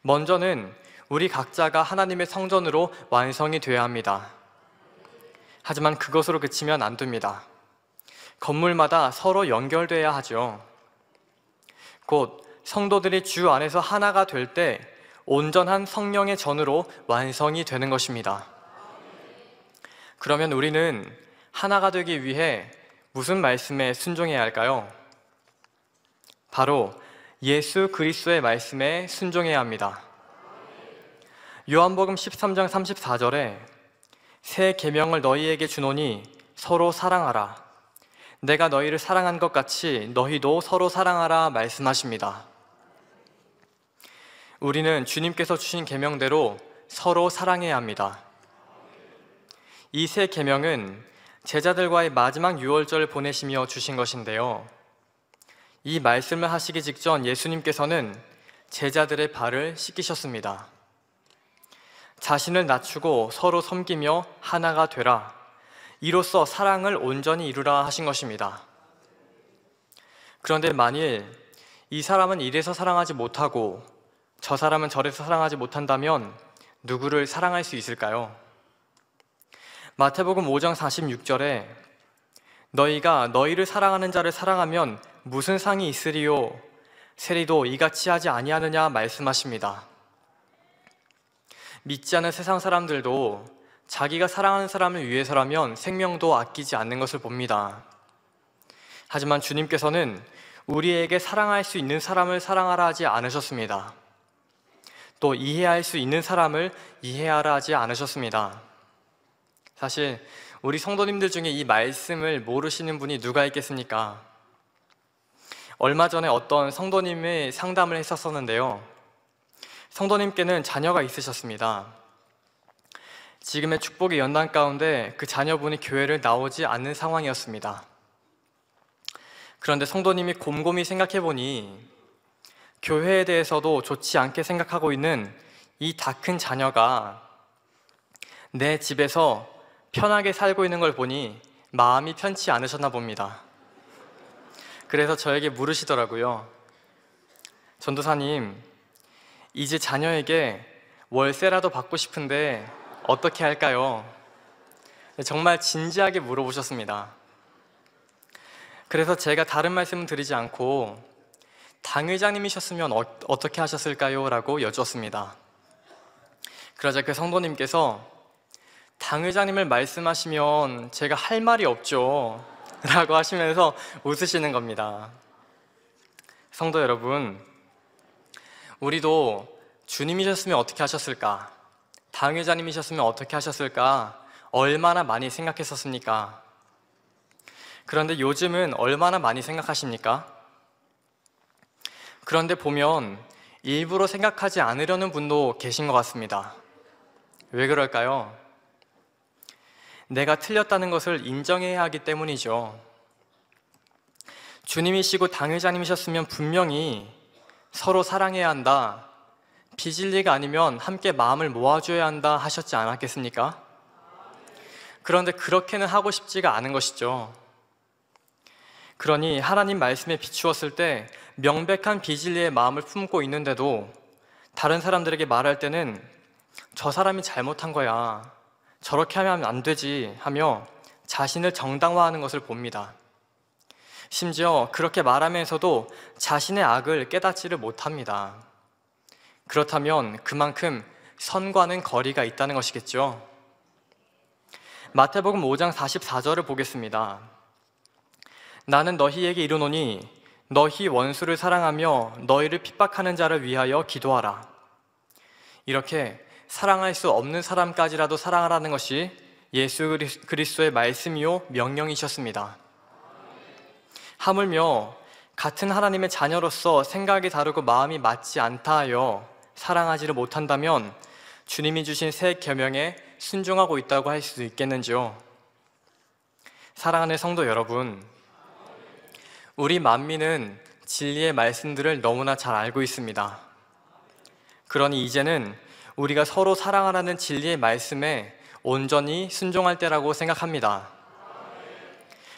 먼저는 우리 각자가 하나님의 성전으로 완성이 되어야 합니다. 하지만 그것으로 그치면 안 됩니다. 건물마다 서로 연결되어야 하죠. 곧 성도들이 주 안에서 하나가 될 때 온전한 성령의 전으로 완성이 되는 것입니다. 그러면 우리는 하나가 되기 위해 무슨 말씀에 순종해야 할까요? 바로 예수 그리스도의 말씀에 순종해야 합니다. 요한복음 13장 34절에 새 계명을 너희에게 주노니 서로 사랑하라. 내가 너희를 사랑한 것 같이 너희도 서로 사랑하라 말씀하십니다. 우리는 주님께서 주신 계명대로 서로 사랑해야 합니다. 이 새 계명은 제자들과의 마지막 유월절 을 보내시며 주신 것인데요. 이 말씀을 하시기 직전 예수님께서는 제자들의 발을 씻기셨습니다. 자신을 낮추고 서로 섬기며 하나가 되라. 이로써 사랑을 온전히 이루라 하신 것입니다. 그런데 만일 이 사람은 이래서 사랑하지 못하고 저 사람은 저래서 사랑하지 못한다면 누구를 사랑할 수 있을까요? 마태복음 5장 46절에 너희가 너희를 사랑하는 자를 사랑하면 무슨 상이 있으리요 세리도 이같이 하지 아니하느냐 말씀하십니다. 믿지 않은 세상 사람들도 자기가 사랑하는 사람을 위해서라면 생명도 아끼지 않는 것을 봅니다. 하지만 주님께서는 우리에게 사랑할 수 있는 사람을 사랑하라 하지 않으셨습니다. 또 이해할 수 있는 사람을 이해하라 하지 않으셨습니다. 사실 우리 성도님들 중에 이 말씀을 모르시는 분이 누가 있겠습니까? 얼마 전에 어떤 성도님의 상담을 했었었는데요. 성도님께는 자녀가 있으셨습니다. 지금의 축복의 연단 가운데 그 자녀분이 교회를 나오지 않는 상황이었습니다. 그런데 성도님이 곰곰이 생각해 보니 교회에 대해서도 좋지 않게 생각하고 있는 이 다큰 자녀가 내 집에서 편하게 살고 있는 걸 보니 마음이 편치 않으셨나 봅니다. 그래서 저에게 물으시더라고요. 전도사님, 이제 자녀에게 월세라도 받고 싶은데 어떻게 할까요? 네, 정말 진지하게 물어보셨습니다. 그래서 제가 다른 말씀은 드리지 않고 당회장님이셨으면 어, 떻게 하셨을까요? 라고 여쭈었습니다. 그러자 그 성도님께서 당 회장님을 말씀하시면 제가 할 말이 없죠. [laughs] 라고 하시면서 웃으시는 겁니다. 성도 여러분, 우리도 주님이셨으면 어떻게 하셨을까? 당회장님이셨으면 어떻게 하셨을까? 얼마나 많이 생각했었습니까? 그런데 요즘은 얼마나 많이 생각하십니까? 그런데 보면 일부러 생각하지 않으려는 분도 계신 것 같습니다. 왜 그럴까요? 내가 틀렸다는 것을 인정해야 하기 때문이죠. 주님이시고 당회장님이셨으면 분명히 서로 사랑해야 한다. 비을 리가 아니면 함께 마음을 모아줘야 한다 하셨지 않았겠습니까? 그런데 그렇게는 하고 싶지가 않은 것이죠. 그러니 하나님 말씀에 비추었을 때 명백한 비질리의 마음을 품고 있는데도 다른 사람들에게 말할 때는 저 사람이 잘못한 거야. 저렇게 하면 안 되지 하며 자신을 정당화하는 것을 봅니다. 심지어 그렇게 말하면서도 자신의 악을 깨닫지를 못합니다. 그렇다면 그만큼 선과는 거리가 있다는 것이겠죠. 마태복음 5장 44절을 보겠습니다. 나는 너희에게 이르노니 너희 원수를 사랑하며 너희를 핍박하는 자를 위하여 기도하라. 이렇게 사랑할 수 없는 사람까지라도 사랑하라는 것이 예수 그리스도의 말씀이요 명령이셨습니다. 하물며 같은 하나님의 자녀로서 생각이 다르고 마음이 맞지 않다 하여 사랑하지를 못한다면 주님이 주신 새 계명에 순종하고 있다고 할 수도 있겠는지요. 사랑하는 성도 여러분, 우리 만민은 진리의 말씀들을 너무나 잘 알고 있습니다. 그러니 이제는 우리가 서로 사랑하라는 진리의 말씀에 온전히 순종할 때라고 생각합니다.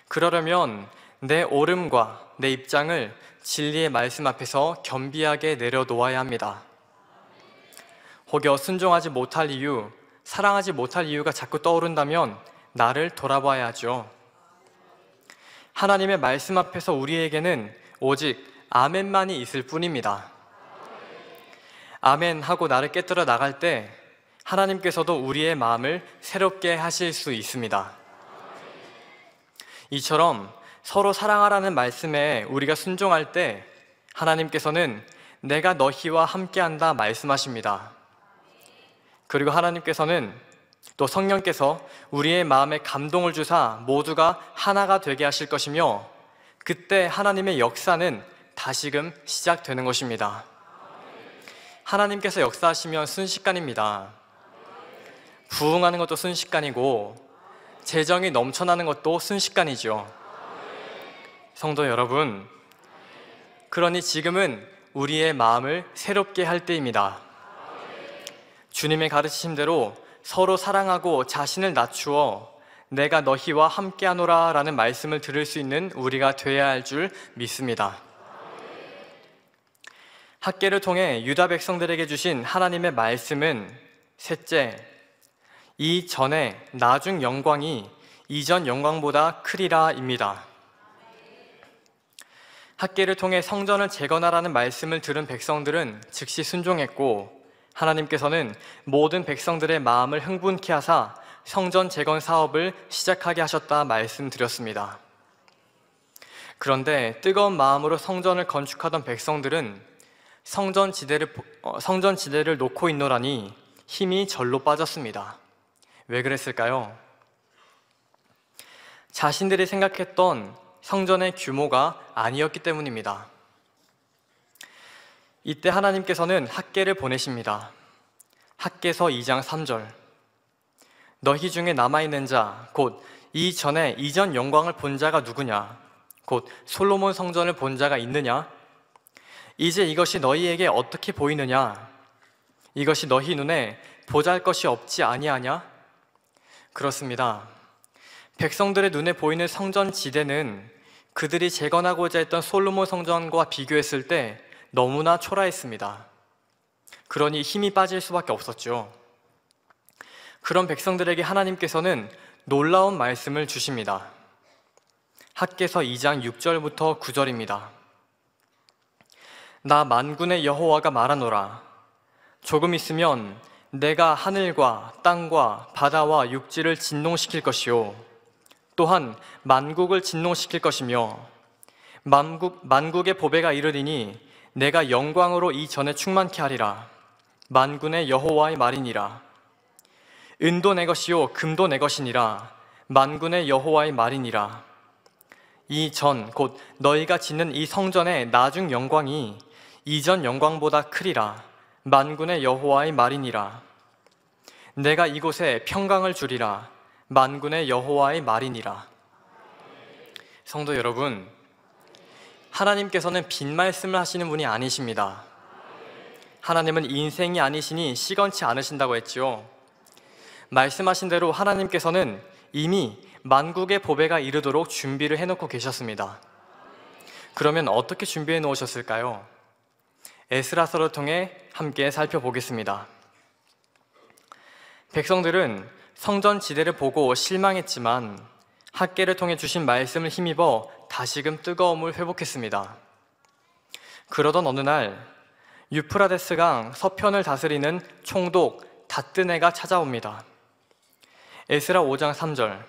그러려면 내 오름과 내 입장을 진리의 말씀 앞에서 겸비하게 내려놓아야 합니다. 혹여 순종하지 못할 이유, 사랑하지 못할 이유가 자꾸 떠오른다면 나를 돌아봐야 하죠. 하나님의 말씀 앞에서 우리에게는 오직 아멘만이 있을 뿐입니다. 아멘 하고 나를 깨뜨려 나갈 때 하나님께서도 우리의 마음을 새롭게 하실 수 있습니다. 이처럼 서로 사랑하라는 말씀에 우리가 순종할 때 하나님께서는 내가 너희와 함께한다 말씀하십니다. 그리고 하나님께서는 또 성령께서 우리의 마음에 감동을 주사 모두가 하나가 되게 하실 것이며 그때 하나님의 역사는 다시금 시작되는 것입니다. 하나님께서 역사하시면 순식간입니다. 부흥하는 것도 순식간이고 재정이 넘쳐나는 것도 순식간이죠. 성도 여러분, 그러니 지금은 우리의 마음을 새롭게 할 때입니다. 주님의 가르치심대로 서로 사랑하고 자신을 낮추어 내가 너희와 함께하노라 라는 말씀을 들을 수 있는 우리가 되어야 할 줄 믿습니다. 학계를 통해 유다 백성들에게 주신 하나님의 말씀은 셋째, 이 전에 나중 영광이 이전 영광보다 크리라입니다. 학계를 통해 성전을 재건하라는 말씀을 들은 백성들은 즉시 순종했고 하나님께서는 모든 백성들의 마음을 흥분케 하사 성전 재건 사업을 시작하게 하셨다 말씀드렸습니다. 그런데 뜨거운 마음으로 성전을 건축하던 백성들은 성전 지대를 어, 성전 지대를 놓고 있노라니 힘이 절로 빠졌습니다. 왜 그랬을까요? 자신들이 생각했던 성전의 규모가 아니었기 때문입니다. 이때 하나님께서는 학계를 보내십니다. 학계서 2장 3절. 너희 중에 남아있는 자, 곧 이전에 이전 영광을 본 자가 누구냐? 곧 솔로몬 성전을 본 자가 있느냐? 이제 이것이 너희에게 어떻게 보이느냐? 이것이 너희 눈에 보잘 것이 없지 아니하냐? 그렇습니다. 백성들의 눈에 보이는 성전 지대는 그들이 재건하고자 했던 솔로몬 성전과 비교했을 때 너무나 초라했습니다. 그러니 힘이 빠질 수밖에 없었죠. 그런 백성들에게 하나님께서는 놀라운 말씀을 주십니다. 학계서 2장 6절부터 9절입니다. 나 만군의 여호와가 말하노라. 조금 있으면 내가 하늘과 땅과 바다와 육지를 진동시킬 것이요. 또한 만국을 진동시킬 것이며 만국, 만국의 보배가 이르리니 내가 영광으로 이전에 충만케 하리라. 만군의 여호와의 말이니라. 은도 내 것이요 금도 내 것이니라. 만군의 여호와의 말이니라. 이 전 곧 너희가 짓는 이 성전의 나중 영광이 이전 영광보다 크리라 만군의 여호와의 말이니라 내가 이곳에 평강을 주리라 만군의 여호와의 말이니라 성도 여러분 하나님께서는 빈 말씀을 하시는 분이 아니십니다 하나님은 인생이 아니시니 시건치 않으신다고 했지요 말씀하신 대로 하나님께서는 이미 만국의 보배가 이르도록 준비를 해놓고 계셨습니다 그러면 어떻게 준비해 놓으셨을까요? 에스라서를 통해 함께 살펴보겠습니다. 백성들은 성전 지대를 보고 실망했지만 학계를 통해 주신 말씀을 힘입어 다시금 뜨거움을 회복했습니다. 그러던 어느 날 유프라데스강 서편을 다스리는 총독 다뜨네가 찾아옵니다. 에스라 5장 3절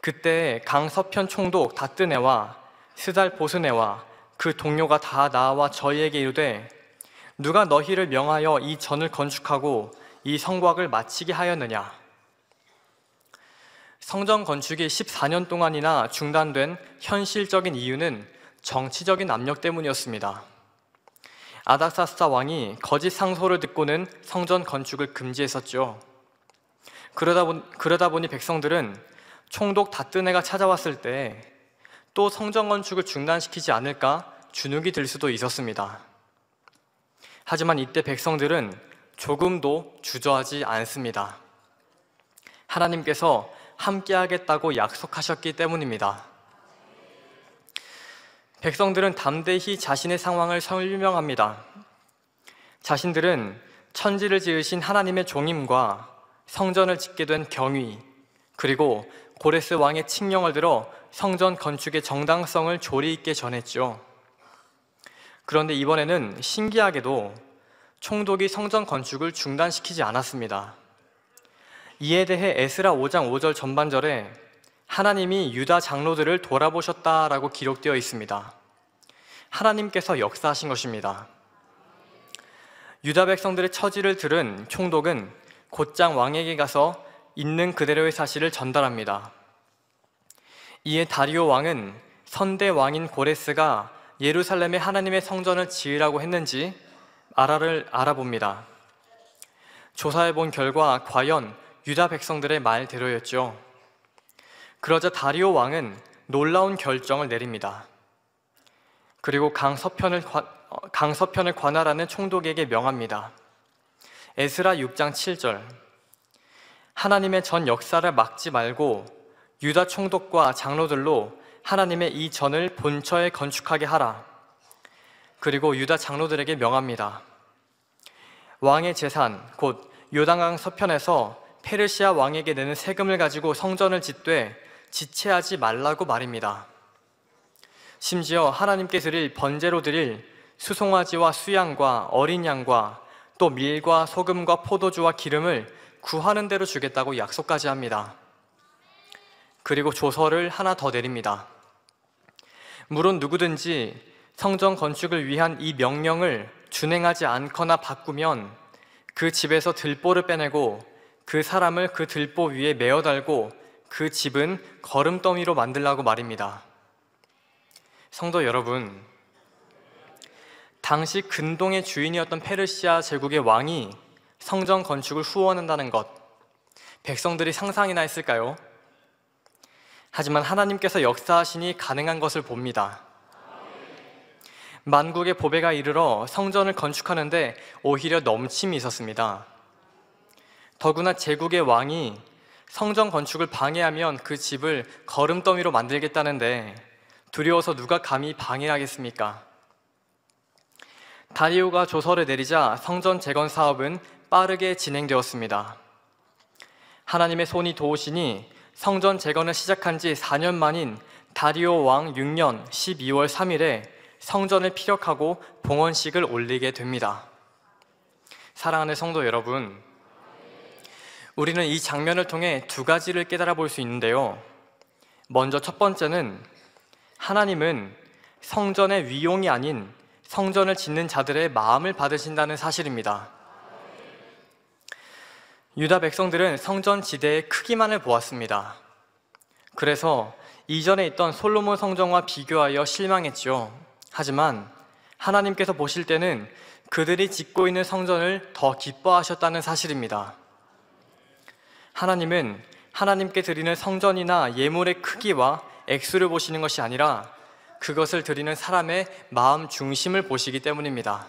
그때 강 서편 총독 다뜨네와 스달 보스네와 그 동료가 다 나와 저희에게 이르되 누가 너희를 명하여 이 전을 건축하고 이 성곽을 마치게 하였느냐 성전 건축이 14년 동안이나 중단된 현실적인 이유는 정치적인 압력 때문이었습니다. 아닥사스다 왕이 거짓 상소를 듣고는 성전 건축을 금지했었죠. 그러다, 보, 그러다 보니 백성들은 총독 다뜨네가 찾아왔을 때또 성전 건축을 중단시키지 않을까 주눅이 들 수도 있었습니다. 하지만 이때 백성들은 조금도 주저하지 않습니다. 하나님께서 함께하겠다고 약속하셨기 때문입니다. 백성들은 담대히 자신의 상황을 설명합니다. 자신들은 천지를 지으신 하나님의 종임과 성전을 짓게 된 경위, 그리고 고레스 왕의 칙령을 들어 성전 건축의 정당성을 조리 있게 전했죠 그런데 이번에는 신기하게도 총독이 성전 건축을 중단시키지 않았습니다. 이에 대해 에스라 5장 5절 전반절에 하나님이 유다 장로들을 돌아보셨다라고 기록되어 있습니다. 하나님께서 역사하신 것입니다. 유다 백성들의 처지를 들은 총독은 곧장 왕에게 가서 있는 그대로의 사실을 전달합니다. 이에 다리오 왕은 선대 왕인 고레스가 예루살렘에 하나님의 성전을 지으라고 했는지 아를 알아봅니다. 조사해 본 결과 과연 유다 백성들의 말대로였죠. 그러자 다리오 왕은 놀라운 결정을 내립니다. 그리고 강서편을, 어, 강서편을 관할하는 총독에게 명합니다. 에스라 6장 7절. 하나님의 전 역사를 막지 말고 유다 총독과 장로들로 하나님의 이 전을 본처에 건축하게 하라. 그리고 유다 장로들에게 명합니다. 왕의 재산, 곧 요단강 서편에서 페르시아 왕에게 내는 세금을 가지고 성전을 짓되 지체하지 말라고 말입니다. 심지어 하나님께 드릴 번제로 드릴 수송아지와 수양과 어린 양과 또 밀과 소금과 포도주와 기름을 구하는 대로 주겠다고 약속까지 합니다. 그리고 조서를 하나 더 내립니다. 물론 누구든지 성전 건축을 위한 이 명령을 준행하지 않거나 바꾸면 그 집에서 들보를 빼내고 그 사람을 그 들보 위에 메어 달고 그 집은 걸음더미로 만들라고 말입니다. 성도 여러분, 당시 근동의 주인이었던 페르시아 제국의 왕이 성전 건축을 후원한다는 것, 백성들이 상상이나 했을까요? 하지만 하나님께서 역사하시니 가능한 것을 봅니다. 만국의 보배가 이르러 성전을 건축하는데 오히려 넘침이 있었습니다. 더구나 제국의 왕이 성전 건축을 방해하면 그 집을 걸음더미로 만들겠다는데 두려워서 누가 감히 방해하겠습니까? 다리오가 조서를 내리자 성전 재건 사업은 빠르게 진행되었습니다. 하나님의 손이 도우시니 성전 재건을 시작한 지 4년 만인 다리오 왕 6년 12월 3일에 성전을 피력하고 봉헌식을 올리게 됩니다. 사랑하는 성도 여러분, 우리는 이 장면을 통해 두 가지를 깨달아 볼 수 있는데요. 먼저 첫 번째는 하나님은 성전의 위용이 아닌 성전을 짓는 자들의 마음을 받으신다는 사실입니다. 유다 백성들은 성전 지대의 크기만을 보았습니다. 그래서 이전에 있던 솔로몬 성전과 비교하여 실망했지요. 하지만 하나님께서 보실 때는 그들이 짓고 있는 성전을 더 기뻐하셨다는 사실입니다. 하나님은 하나님께 드리는 성전이나 예물의 크기와 액수를 보시는 것이 아니라 그것을 드리는 사람의 마음 중심을 보시기 때문입니다.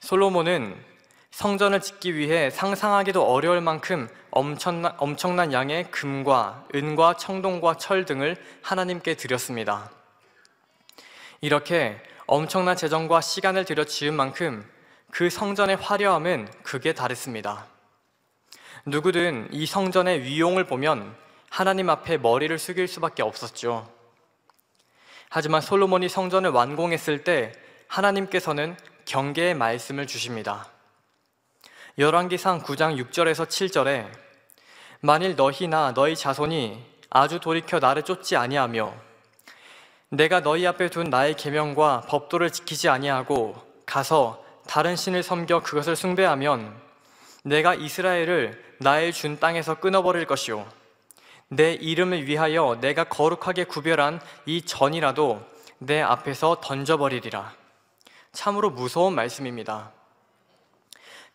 솔로몬은 성전을 짓기 위해 상상하기도 어려울 만큼 엄청난, 엄청난 양의 금과 은과 청동과 철 등을 하나님께 드렸습니다. 이렇게 엄청난 재정과 시간을 들여 지은 만큼 그 성전의 화려함은 극에 달했습니다. 누구든 이 성전의 위용을 보면 하나님 앞에 머리를 숙일 수밖에 없었죠. 하지만 솔로몬이 성전을 완공했을 때 하나님께서는 경계의 말씀을 주십니다. 열왕기상 9장 6절에서 7절에 만일 너희나 너희 자손이 아주 돌이켜 나를 쫓지 아니하며 내가 너희 앞에 둔 나의 계명과 법도를 지키지 아니하고 가서 다른 신을 섬겨 그것을 숭배하면 내가 이스라엘을 나의 준 땅에서 끊어버릴 것이요 내 이름을 위하여 내가 거룩하게 구별한 이 전이라도 내 앞에서 던져버리리라 참으로 무서운 말씀입니다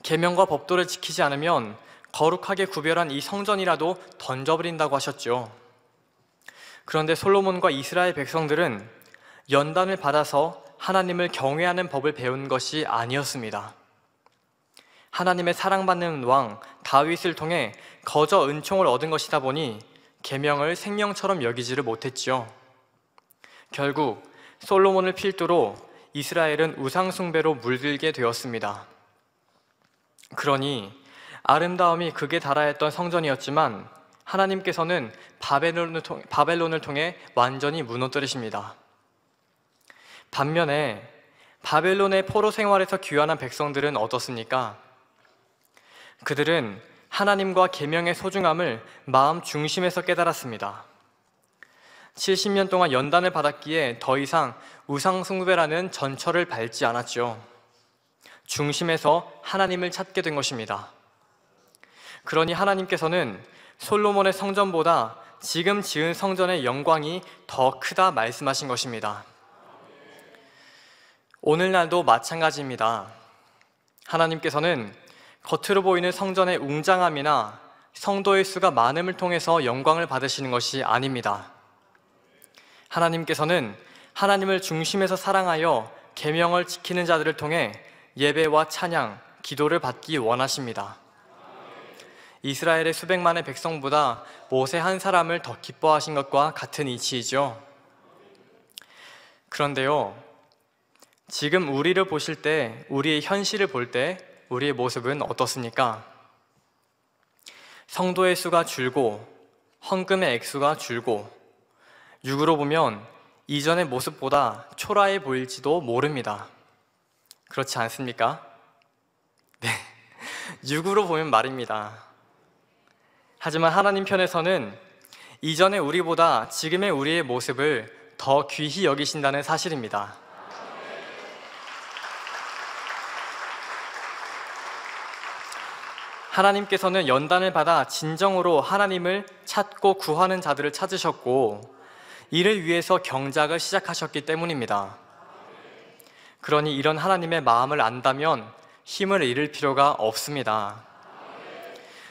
계명과 법도를 지키지 않으면 거룩하게 구별한 이 성전이라도 던져버린다고 하셨죠. 그런데 솔로몬과 이스라엘 백성들은 연단을 받아서 하나님을 경외하는 법을 배운 것이 아니었습니다. 하나님의 사랑받는 왕 다윗을 통해 거저 은총을 얻은 것이다 보니 계명을 생명처럼 여기지를 못했지요. 결국 솔로몬을 필두로 이스라엘은 우상 숭배로 물들게 되었습니다. 그러니 아름다움이 극에 달하였던 성전이었지만 하나님께서는 바벨론을, 통, 바벨론을 통해 완전히 무너뜨리십니다. 반면에 바벨론의 포로 생활에서 귀환한 백성들은 어떻습니까? 그들은 하나님과 계명의 소중함을 마음 중심에서 깨달았습니다. 70년 동안 연단을 받았기에 더 이상 우상 숭배라는 전철을 밟지 않았죠. 중심에서 하나님을 찾게 된 것입니다. 그러니 하나님께서는 솔로몬의 성전보다 지금 지은 성전의 영광이 더 크다 말씀하신 것입니다. 오늘날도 마찬가지입니다. 하나님께서는 겉으로 보이는 성전의 웅장함이나 성도의 수가 많음을 통해서 영광을 받으시는 것이 아닙니다. 하나님께서는 하나님을 중심에서 사랑하여 계명을 지키는 자들을 통해 예배와 찬양, 기도를 받기 원하십니다. 이스라엘의 수백만의 백성보다 모세 한 사람을 더 기뻐하신 것과 같은 이치이죠. 그런데요, 지금 우리를 보실 때, 우리의 현실을 볼 때, 우리의 모습은 어떻습니까? 성도의 수가 줄고, 헌금의 액수가 줄고, 육으로 보면 이전의 모습보다 초라해 보일지도 모릅니다. 그렇지 않습니까? 네. [laughs] 육으로 보면 말입니다. 하지만 하나님 편에서는 이전의 우리보다 지금의 우리의 모습을 더 귀히 여기신다는 사실입니다. 하나님께서는 연단을 받아 진정으로 하나님을 찾고 구하는 자들을 찾으셨고 이를 위해서 경작을 시작하셨기 때문입니다. 그러니 이런 하나님의 마음을 안다면 힘을 잃을 필요가 없습니다.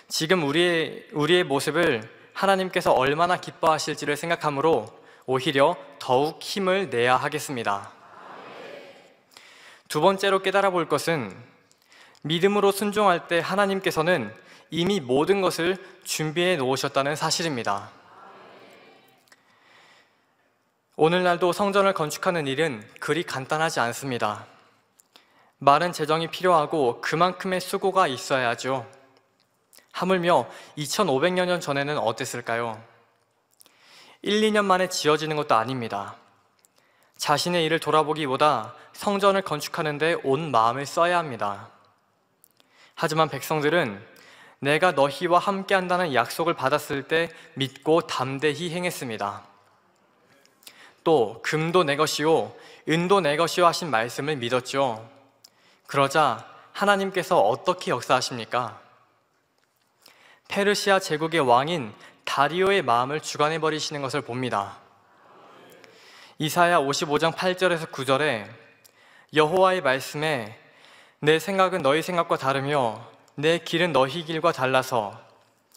지금 우리의, 우리의 모습을 하나님께서 얼마나 기뻐하실지를 생각하므로 오히려 더욱 힘을 내야 하겠습니다. 두 번째로 깨달아 볼 것은 믿음으로 순종할 때 하나님께서는 이미 모든 것을 준비해 놓으셨다는 사실입니다. 오늘날도 성전을 건축하는 일은 그리 간단하지 않습니다. 많은 재정이 필요하고 그만큼의 수고가 있어야 하죠. 하물며 2 5 0 0년 전에는 어땠을까요? 1, 2년 만에 지어지는 것도 아닙니다. 자신의 일을 돌아보기보다 성전을 건축하는데 온 마음을 써야 합니다. 하지만 백성들은 내가 너희와 함께 한다는 약속을 받았을 때 믿고 담대히 행했습니다. 또 금도 내 것이요 은도 내 것이요 하신 말씀을 믿었죠. 그러자 하나님께서 어떻게 역사하십니까? 페르시아 제국의 왕인 다리오의 마음을 주관해 버리시는 것을 봅니다. 이사야 55장 8절에서 9절에 여호와의 말씀에 내 생각은 너희 생각과 다르며 내 길은 너희 길과 달라서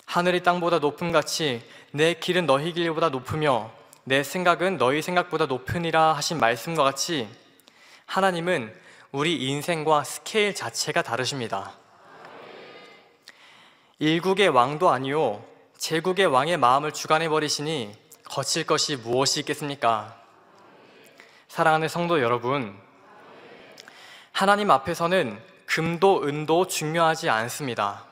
하늘이 땅보다 높음 같이 내 길은 너희 길보다 높으며 내 생각은 너희 생각보다 높으니라 하신 말씀과 같이 하나님은 우리 인생과 스케일 자체가 다르십니다. 일국의 왕도 아니요 제국의 왕의 마음을 주관해 버리시니 거칠 것이 무엇이 있겠습니까? 사랑하는 성도 여러분, 하나님 앞에서는 금도 은도 중요하지 않습니다.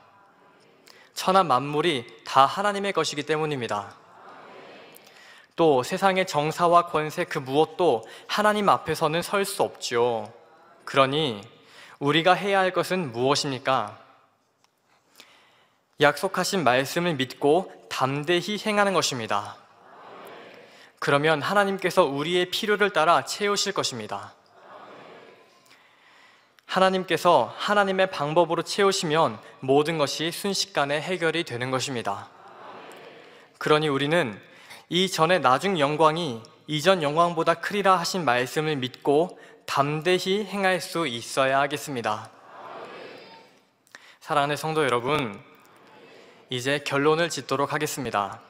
천하 만물이 다 하나님의 것이기 때문입니다. 또 세상의 정사와 권세 그 무엇도 하나님 앞에서는 설 수 없지요. 그러니 우리가 해야 할 것은 무엇입니까? 약속하신 말씀을 믿고 담대히 행하는 것입니다. 그러면 하나님께서 우리의 필요를 따라 채우실 것입니다. 하나님께서 하나님의 방법으로 채우시면 모든 것이 순식간에 해결이 되는 것입니다. 그러니 우리는 이 전에 나중 영광이 이전 영광보다 크리라 하신 말씀을 믿고 담대히 행할 수 있어야 하겠습니다. 사랑하는 성도 여러분, 이제 결론을 짓도록 하겠습니다.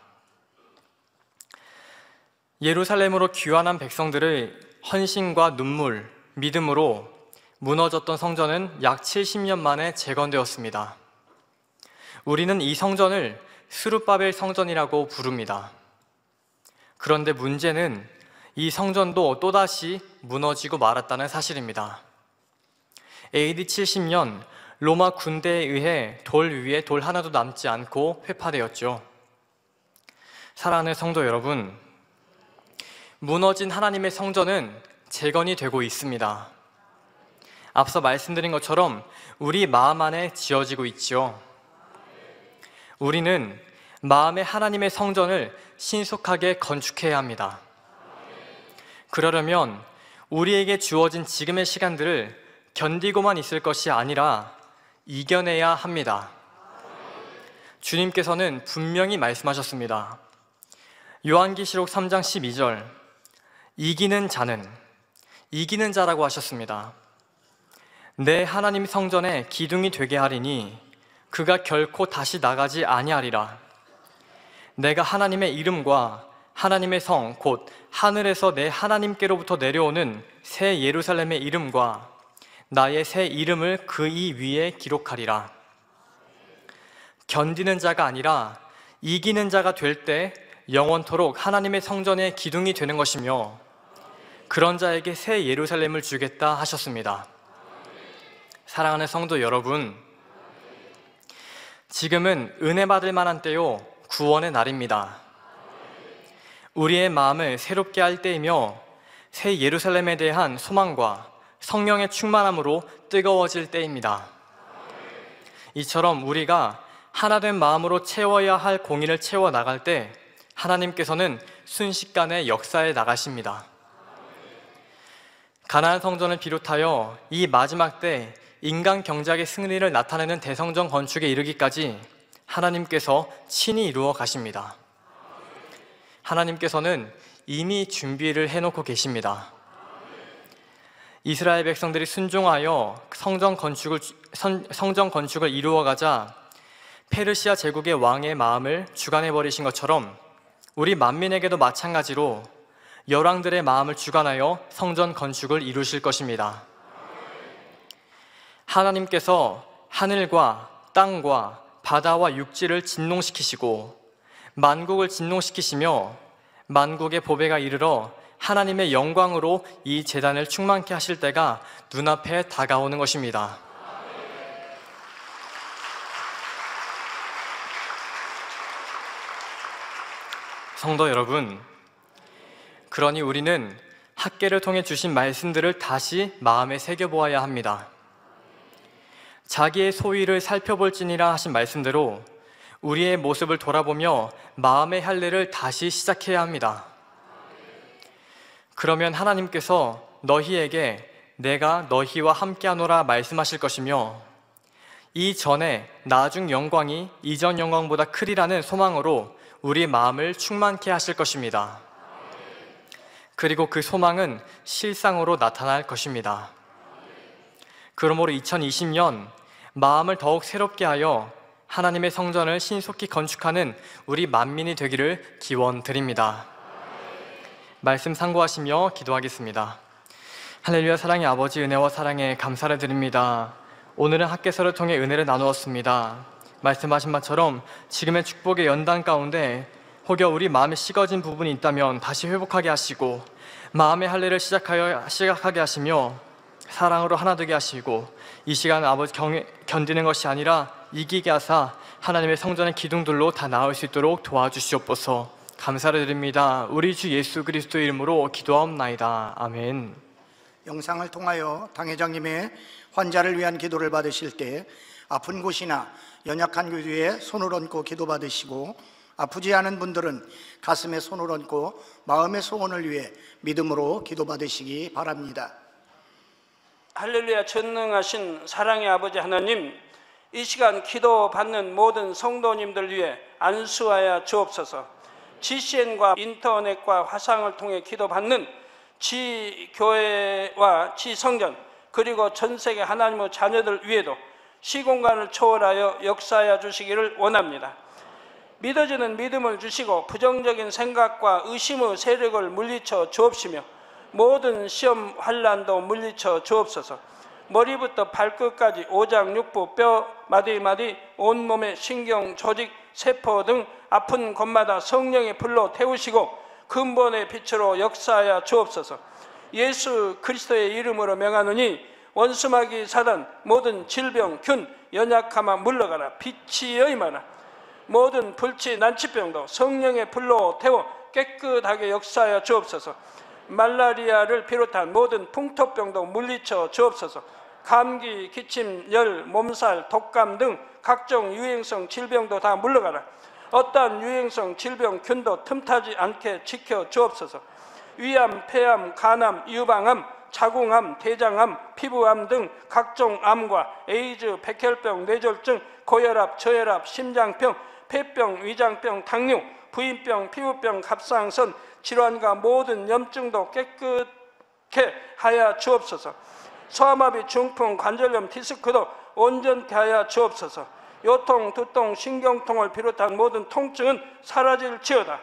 예루살렘으로 귀환한 백성들의 헌신과 눈물, 믿음으로 무너졌던 성전은 약 70년 만에 재건되었습니다. 우리는 이 성전을 수룹바벨 성전이라고 부릅니다. 그런데 문제는 이 성전도 또다시 무너지고 말았다는 사실입니다. AD 70년 로마 군대에 의해 돌 위에 돌 하나도 남지 않고 회파되었죠. 사랑하는 성도 여러분, 무너진 하나님의 성전은 재건이 되고 있습니다. 앞서 말씀드린 것처럼 우리 마음 안에 지어지고 있지 우리는 마음의 하나님의 성전을 신속하게 건축해야 합니다. 그러려면 우리에게 주어진 지금의 시간들을 견디고만 있을 것이 아니라 이겨내야 합니다. 주님께서는 분명히 말씀하셨습니다. 요한기시록 3장 12절 이기는 자는 이기는 자라고 하셨습니다. 내 하나님 성전에 기둥이 되게 하리니 그가 결코 다시 나가지 아니하리라. 내가 하나님의 이름과 하나님의 성, 곧 하늘에서 내 하나님께로부터 내려오는 새 예루살렘의 이름과 나의 새 이름을 그 이 위에 기록하리라. 견디는 자가 아니라 이기는 자가 될 때 영원토록 하나님의 성전의 기둥이 되는 것이며 그런 자에게 새 예루살렘을 주겠다 하셨습니다. 사랑하는 성도 여러분, 지금은 은혜 받을 만한 때요, 구원의 날입니다. 우리의 마음을 새롭게 할 때이며 새 예루살렘에 대한 소망과 성령의 충만함으로 뜨거워질 때입니다. 이처럼 우리가 하나된 마음으로 채워야 할 공의를 채워 나갈 때 하나님께서는 순식간에 역사에 나가십니다. 가나안 성전을 비롯하여 이 마지막 때 인간 경작의 승리를 나타내는 대성전 건축에 이르기까지 하나님께서 친히 이루어 가십니다. 하나님께서는 이미 준비를 해놓고 계십니다. 이스라엘 백성들이 순종하여 성전 건축을, 성전 건축을 이루어가자 페르시아 제국의 왕의 마음을 주관해버리신 것처럼 우리 만민에게도 마찬가지로 열왕들의 마음을 주관하여 성전 건축을 이루실 것입니다. 하나님께서 하늘과 땅과 바다와 육지를 진농시키시고 만국을 진농시키시며 만국의 보배가 이르러 하나님의 영광으로 이 재단을 충만케 하실 때가 눈앞에 다가오는 것입니다. 성도 여러분, 그러니 우리는 학계를 통해 주신 말씀들을 다시 마음에 새겨보아야 합니다. 자기의 소위를 살펴볼지니라 하신 말씀대로 우리의 모습을 돌아보며 마음의 할례를 다시 시작해야 합니다. 그러면 하나님께서 너희에게 내가 너희와 함께하노라 말씀하실 것이며 이 전에 나중 영광이 이전 영광보다 크리라는 소망으로 우리 마음을 충만케 하실 것입니다. 그리고 그 소망은 실상으로 나타날 것입니다. 그러므로 2020년 마음을 더욱 새롭게 하여 하나님의 성전을 신속히 건축하는 우리 만민이 되기를 기원 드립니다. 말씀 상고하시며 기도하겠습니다. 할렐루야 사랑의 아버지 은혜와 사랑에 감사를 드립니다. 오늘은 학계서를 통해 은혜를 나누었습니다. 말씀하신 바처럼 지금의 축복의 연단 가운데 혹여 우리 마음에 식어진 부분이 있다면 다시 회복하게 하시고 마음의 할례를 시작하여 시작하게 하시며 사랑으로 하나 되게 하시고 이 시간 아버지 경, 에 견디는 것이 아니라 이기게 하사 하나님의 성전의 기둥들로 다 나올 수 있도록 도와주시옵소서 감사를 드립니다 우리 주 예수 그리스도 이름으로 기도하옵나이다 아멘 영상을 통하여 당회장님의 환자를 위한 기도를 받으실 때 아픈 곳이나 연약한 교주에 손을 얹고 기도받으시고 아프지 않은 분들은 가슴에 손을 얹고 마음의 소원을 위해 믿음으로 기도받으시기 바랍니다 할렐루야 전능하신 사랑의 아버지 하나님 이 시간 기도 받는 모든 성도님들 위해 안수하여 주옵소서 GCN과 인터넷과 화상을 통해 기도 받는 지 교회와 지 성전 그리고 전 세계 하나님의 자녀들 위에도 시공간을 초월하여 역사하여 주시기를 원합니다 믿어지는 믿음을 주시고 부정적인 생각과 의심의 세력을 물리쳐 주옵시며 모든 시험 환란도 물리쳐 주옵소서. 머리부터 발끝까지 오장육부 뼈 마디마디 온몸의 신경 조직 세포 등 아픈 곳마다 성령의 불로 태우시고 근본의 빛으로 역사하여 주옵소서. 예수 그리스도의 이름으로 명하노니 원수마귀 사단 모든 질병 균 연약함아 물러가라 빛이의 만나 모든 불치 난치병도 성령의 불로 태워 깨끗하게 역사하여 주옵소서. 말라리아를 비롯한 모든 풍토병도 물리쳐 주옵소서 감기, 기침, 열, 몸살, 독감 등 각종 유행성 질병도 다 물러가라 어떠한 유행성 질병균도 틈타지 않게 지켜 주옵소서 위암, 폐암, 간암, 유방암, 자궁암, 대장암, 피부암 등 각종 암과 에이즈, 백혈병, 뇌졸중, 고혈압, 저혈압, 심장병, 폐병, 위장병, 당뇨, 부인병, 피부병, 갑상선, 질환과 모든 염증도 깨끗해 하여 주옵소서. 소아마비, 중풍, 관절염, 디스크도 온전케 하여 주옵소서. 요통, 두통, 신경통을 비롯한 모든 통증은 사라질지어다.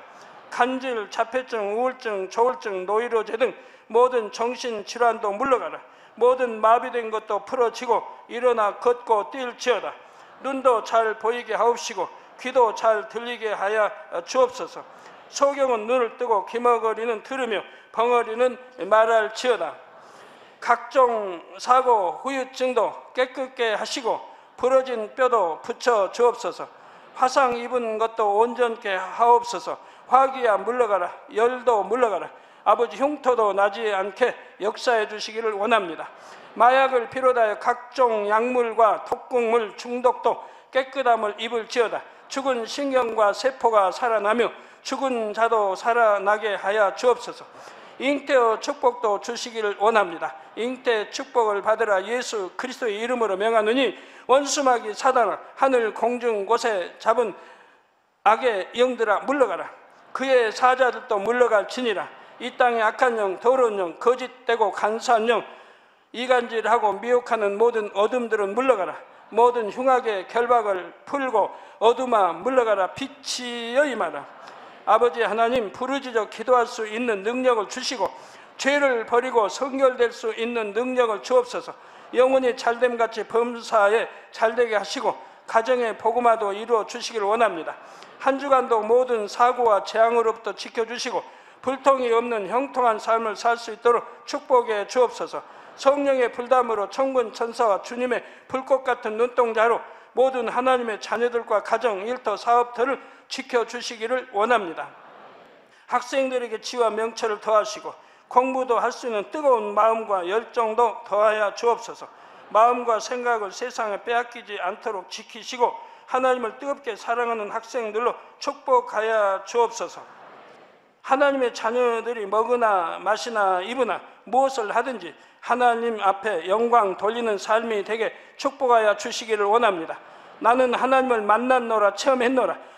간질, 자폐증, 우울증, 조울증, 노이로제 등 모든 정신 질환도 물러가라. 모든 마비된 것도 풀어지고 일어나 걷고 뛸지어다. 눈도 잘 보이게 하옵시고 귀도 잘 들리게 하여 주옵소서. 소경은 눈을 뜨고 귀머거리는 들으며 벙어리는 말할지어다 각종 사고 후유증도 깨끗게 하시고 부러진 뼈도 붙여 주옵소서 화상 입은 것도 온전케 하옵소서 화기야 물러가라 열도 물러가라 아버지 흉터도 나지 않게 역사해 주시기를 원합니다 마약을 비롯하여 각종 약물과 독극물 중독도 깨끗함을 입을 지어다 죽은 신경과 세포가 살아나며 죽은 자도 살아나게 하여 주옵소서. 잉태의 축복도 주시기를 원합니다. 잉태 축복을 받으라 예수 그리스도의 이름으로 명하느니 원수막이 사단을 하늘 공중 곳에 잡은 악의 영들아 물러가라. 그의 사자들도 물러갈지니라. 이 땅의 악한 영, 더러운 영, 거짓되고 간사한 영, 이간질하고 미혹하는 모든 어둠들은 물러가라. 모든 흉악의 결박을 풀고 어둠아 물러가라. 빛이여 임하라. 아버지 하나님 부르짖어 기도할 수 있는 능력을 주시고 죄를 버리고 성결될 수 있는 능력을 주옵소서. 영혼이 잘됨 같이 범사에 잘되게 하시고 가정의 복음화도 이루어 주시길 원합니다. 한 주간도 모든 사고와 재앙으로부터 지켜주시고 불통이 없는 형통한 삶을 살 수 있도록 축복해 주옵소서. 성령의 불담으로 천군 천사와 주님의 불꽃 같은 눈동자로 모든 하나님의 자녀들과 가정, 일터, 사업터를 지켜주시기를 원합니다. 학생들에게 지와 명철을 더하시고 공부도 할 수 있는 뜨거운 마음과 열정도 더하여 주옵소서 마음과 생각을 세상에 빼앗기지 않도록 지키시고 하나님을 뜨겁게 사랑하는 학생들로 축복하여 주옵소서 하나님의 자녀들이 먹으나 마시나 입으나 무엇을 하든지 하나님 앞에 영광 돌리는 삶이 되게 축복하여 주시기를 원합니다. 나는 하나님을 만났노라 체험했노라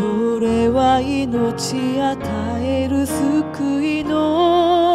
それは命与える救いの